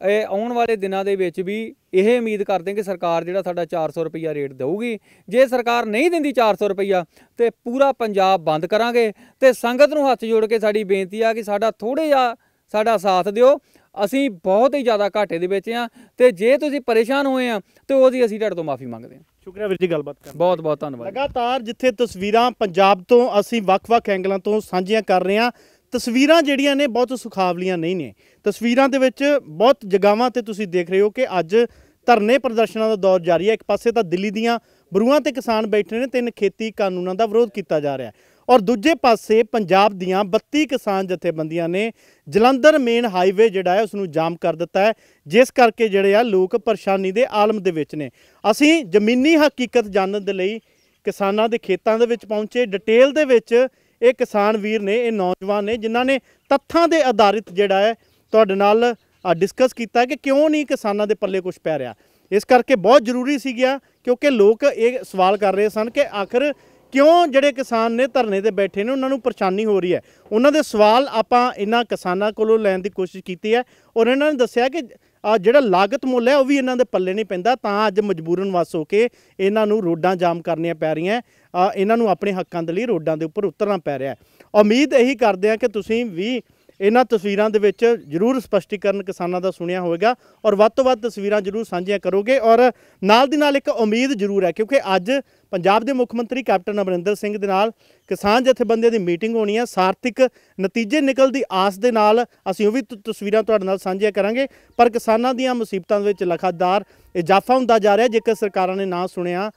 ਇਹ ਆਉਣ ਵਾਲੇ ਦਿਨਾਂ ਦੇ ਵਿੱਚ ਵੀ ਇਹ ਉਮੀਦ ਕਰਦੇ ਹਾਂ ਕਿ ਸਰਕਾਰ ਜਿਹੜਾ ਸਾਡਾ 400 ਰੁਪਈਆ ਰੇਟ ਦੇਊਗੀ ਜੇ ਸਰਕਾਰ ਨਹੀਂ ਦਿੰਦੀ 400 ਰੁਪਈਆ ਤੇ ਪੂਰਾ ਪੰਜਾਬ ਬੰਦ ਕਰਾਂਗੇ ਤੇ ਸੰਗਤ ਨੂੰ ਹੱਥ ਜੋੜ ਕੇ ਸਾਡੀ ਬੇਨਤੀ ਆ ਕਿ ਸਾਡਾ ਥੋੜੇ ਜਿਹਾ ਸਾਡਾ ਸਾਥ ਦਿਓ ਅਸੀਂ ਬਹੁਤ ਹੀ ਜ਼ਿਆਦਾ ਘਾਟੇ ਦੇ ਵਿੱਚ ਆ ਤੇ ਜੇ ਤੁਸੀਂ ਪਰੇਸ਼ਾਨ ਹੋਏ ਆ ਤੇ ਉਹਦੀ ਅਸੀਂ ਤੁਹਾਡੇ ਤੋਂ ਮਾਫੀ ਮੰਗਦੇ ਹਾਂ ਸ਼ੁਕਰੀਆ ਵੀਰ ਜੀ ਗੱਲਬਾਤ ਕਰਨ ਬਹੁਤ ਬਹੁਤ ਧੰਨਵਾਦ ਲਗਾਤਾਰ ਜਿੱਥੇ ਤਸਵੀਰਾਂ ਪੰਜਾਬ ਤੋਂ ਅਸੀਂ ਵੱਖ-ਵੱਖ ਐਂਗਲਾਂ ਤੋਂ ਸਾਂਝੀਆਂ ਕਰ ਰਹੇ ਹਾਂ ਤਸਵੀਰਾਂ ਜਿਹੜੀਆਂ ਨੇ ਬਹੁਤ ਸੁਖਾਵਲੀਆਂ ਨਹੀਂ ਨੇ ਤਸਵੀਰਾਂ ਦੇ ਵਿੱਚ ਬਹੁਤ ਜਗਾਵਾਂ ਤੇ ਤੁਸੀਂ ਦੇਖ ਰਹੇ ਹੋ ਕਿ ਅੱਜ ਧਰਨੇ ਪ੍ਰਦਰਸ਼ਨਾਂ ਦਾ ਦੌਰ ਜਾਰੀ ਹੈ ਇੱਕ ਪਾਸੇ ਤਾਂ ਦਿੱਲੀ ਦੀਆਂ ਬਰੂਆਂ ਤੇ ਕਿਸਾਨ ਬੈਠੇ ਨੇ ਤਿੰਨ ਖੇਤੀ ਕਾਨੂੰਨਾਂ ਦਾ ਵਿਰੋਧ ਕੀਤਾ ਜਾ ਰਿਹਾ ਹੈ ਔਰ ਦੂਜੇ ਪਾਸੇ ਪੰਜਾਬ ਦੀਆਂ 32 ਕਿਸਾਨ ਜਥੇਬੰਦੀਆਂ ਨੇ ਜਲੰਧਰ ਮੇਨ ਹਾਈਵੇ ਜਿਹੜਾ ਹੈ ਉਸ ਨੂੰ ਜਾਮ ਕਰ ਦਿੱਤਾ ਹੈ ਜਿਸ ਕਰਕੇ ਜਿਹੜੇ ਆ ਲੋਕ ਪਰੇਸ਼ਾਨੀ ਦੇ ਆਲਮ ਦੇ ਵਿੱਚ ਨੇ ਅਸੀਂ ਜ਼ਮੀਨੀ ਹਕੀਕਤ ਜਾਣਨ ਦੇ ਲਈ ਕਿਸਾਨਾਂ ਦੇ ਖੇਤਾਂ ਦੇ ਵਿੱਚ ਪਹੁੰਚੇ ਡਿਟੇਲ ਦੇ ਵਿੱਚ ਇਹ ਕਿਸਾਨ ਵੀਰ ਨੇ ਇਹ ਨੌਜਵਾਨ ਨੇ ਜਿਨ੍ਹਾਂ ਨੇ ਤੱਥਾਂ ਦੇ ਆਧਾਰਿਤ ਜਿਹੜਾ ਹੈ ਤੁਹਾਡੇ ਨਾਲ ਡਿਸਕਸ ਕੀਤਾ ਕਿ ਕਿਉਂ ਨਹੀਂ ਕਿਸਾਨਾਂ ਦੇ ਪੱਲੇ ਕੁਝ ਪੈ ਰਿਹਾ ਇਸ ਕਰਕੇ ਬਹੁਤ ਜ਼ਰੂਰੀ ਸੀ ਗਿਆ ਕਿਉਂਕਿ ਲੋਕ ਇਹ ਸਵਾਲ ਕਰ ਰਹੇ ਸਨ ਕਿ ਆਖਰ ਕਿਉਂ ਜਿਹੜੇ ਕਿਸਾਨ ਨੇ ਧਰਨੇ ਤੇ ਬੈਠੇ ਨੇ ਉਹਨਾਂ ਨੂੰ ਪਰੇਸ਼ਾਨੀ ਹੋ ਰਹੀ ਹੈ ਉਹਨਾਂ ਦੇ ਸਵਾਲ ਆਪਾਂ ਇਹਨਾਂ ਕਿਸਾਨਾਂ ਕੋਲੋਂ ਲੈਣ ਦੀ ਕੋਸ਼ਿਸ਼ ਕੀਤੀ ਹੈ ਔਰ ਇਹਨਾਂ ਨੇ ਦੱਸਿਆ ਕਿ ਜਿਹੜਾ ਲਾਗਤ ਮੁੱਲ ਹੈ ਉਹ ਵੀ ਇਹਨਾਂ ਦੇ ਪੱਲੇ ਨਹੀਂ ਪੈਂਦਾ ਤਾਂ ਅੱਜ ਮਜਬੂਰਨ ਵਸ ਹੋ ਕੇ ਇਹਨਾਂ ਨੂੰ ਰੋਡਾਂ ਜਾਮ ਕਰਨੀਆਂ ਪੈ ਰਹੀਆਂ ਆ ਇਹਨਾਂ ਨੂੰ ਆਪਣੇ ਹੱਕਾਂ ਦੇ ਲਈ ਰੋਡਾਂ ਦੇ ਉੱਪਰ ਉਤਰਨਾ ਪੈ ਰਿਹਾ ਉਮੀਦ ਇਹੀ ਕਰਦੇ ਆ ਕਿ ਤੁਸੀਂ ਵੀ ਇਹਨਾਂ ਤਸਵੀਰਾਂ ਦੇ ਵਿੱਚ ਜ਼ਰੂਰ ਸਪਸ਼ਟੀਕਰਨ ਕਿਸਾਨਾਂ ਦਾ ਸੁਣਿਆ ਹੋਵੇਗਾ ਔਰ ਵੱਧ ਤੋਂ ਵੱਧ ਤਸਵੀਰਾਂ ਜ਼ਰੂਰ ਸਾਂਝੀਆਂ ਕਰੋਗੇ ਔਰ ਨਾਲ ਦੀ ਨਾਲ ਇੱਕ ਉਮੀਦ ਜ਼ਰੂਰ ਹੈ ਕਿਉਂਕਿ ਅੱਜ ਪੰਜਾਬ ਦੇ ਮੁੱਖ ਮੰਤਰੀ ਕੈਪਟਨ ਅਮਰਿੰਦਰ ਸਿੰਘ ਦੇ ਨਾਲ ਕਿਸਾਨ ਜਥੇਬੰਦੀਆਂ ਦੀ ਮੀਟਿੰਗ ਹੋਣੀ ਹੈ ਸਾਰਥਿਕ ਨਤੀਜੇ ਨਿਕਲ ਦੀ ਆਸ ਦੇ ਨਾਲ ਅਸੀਂ ਉਹ ਵੀ ਤਸਵੀਰਾਂ ਤੁਹਾਡੇ ਨਾਲ ਸਾਂਝੀਆਂ ਕਰਾਂਗੇ ਪਰ ਕਿਸਾਨਾਂ ਦੀਆਂ ਮੁਸੀਬਤਾਂ ਦੇ ਵਿੱਚ ਲਖਾਦਾਰ ਇਜ਼ਾਫਾ ਹੁੰਦਾ ਜਾ ਰਿਹਾ ਜੇਕਰ ਸਰਕਾਰਾਂ ਨੇ ਨਾ ਸੁਣਿਆ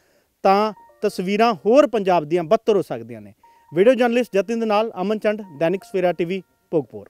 ਤਾਂ ਤਸਵੀਰਾਂ ਹੋਰ ਪੰਜਾਬ ਦੀਆਂ ਬੱਤਰ ਹੋ ਸਕਦੀਆਂ ਨੇ ਵੀਡੀਓ ਜਰਨਲਿਸਟ ਜਤਿੰਦਰ ਨਾਲ ਅਮਨ ਚੰਡ ਦੈਨਿਕ ਸਵੇਰਾ ਟੀਵੀ Pogpor.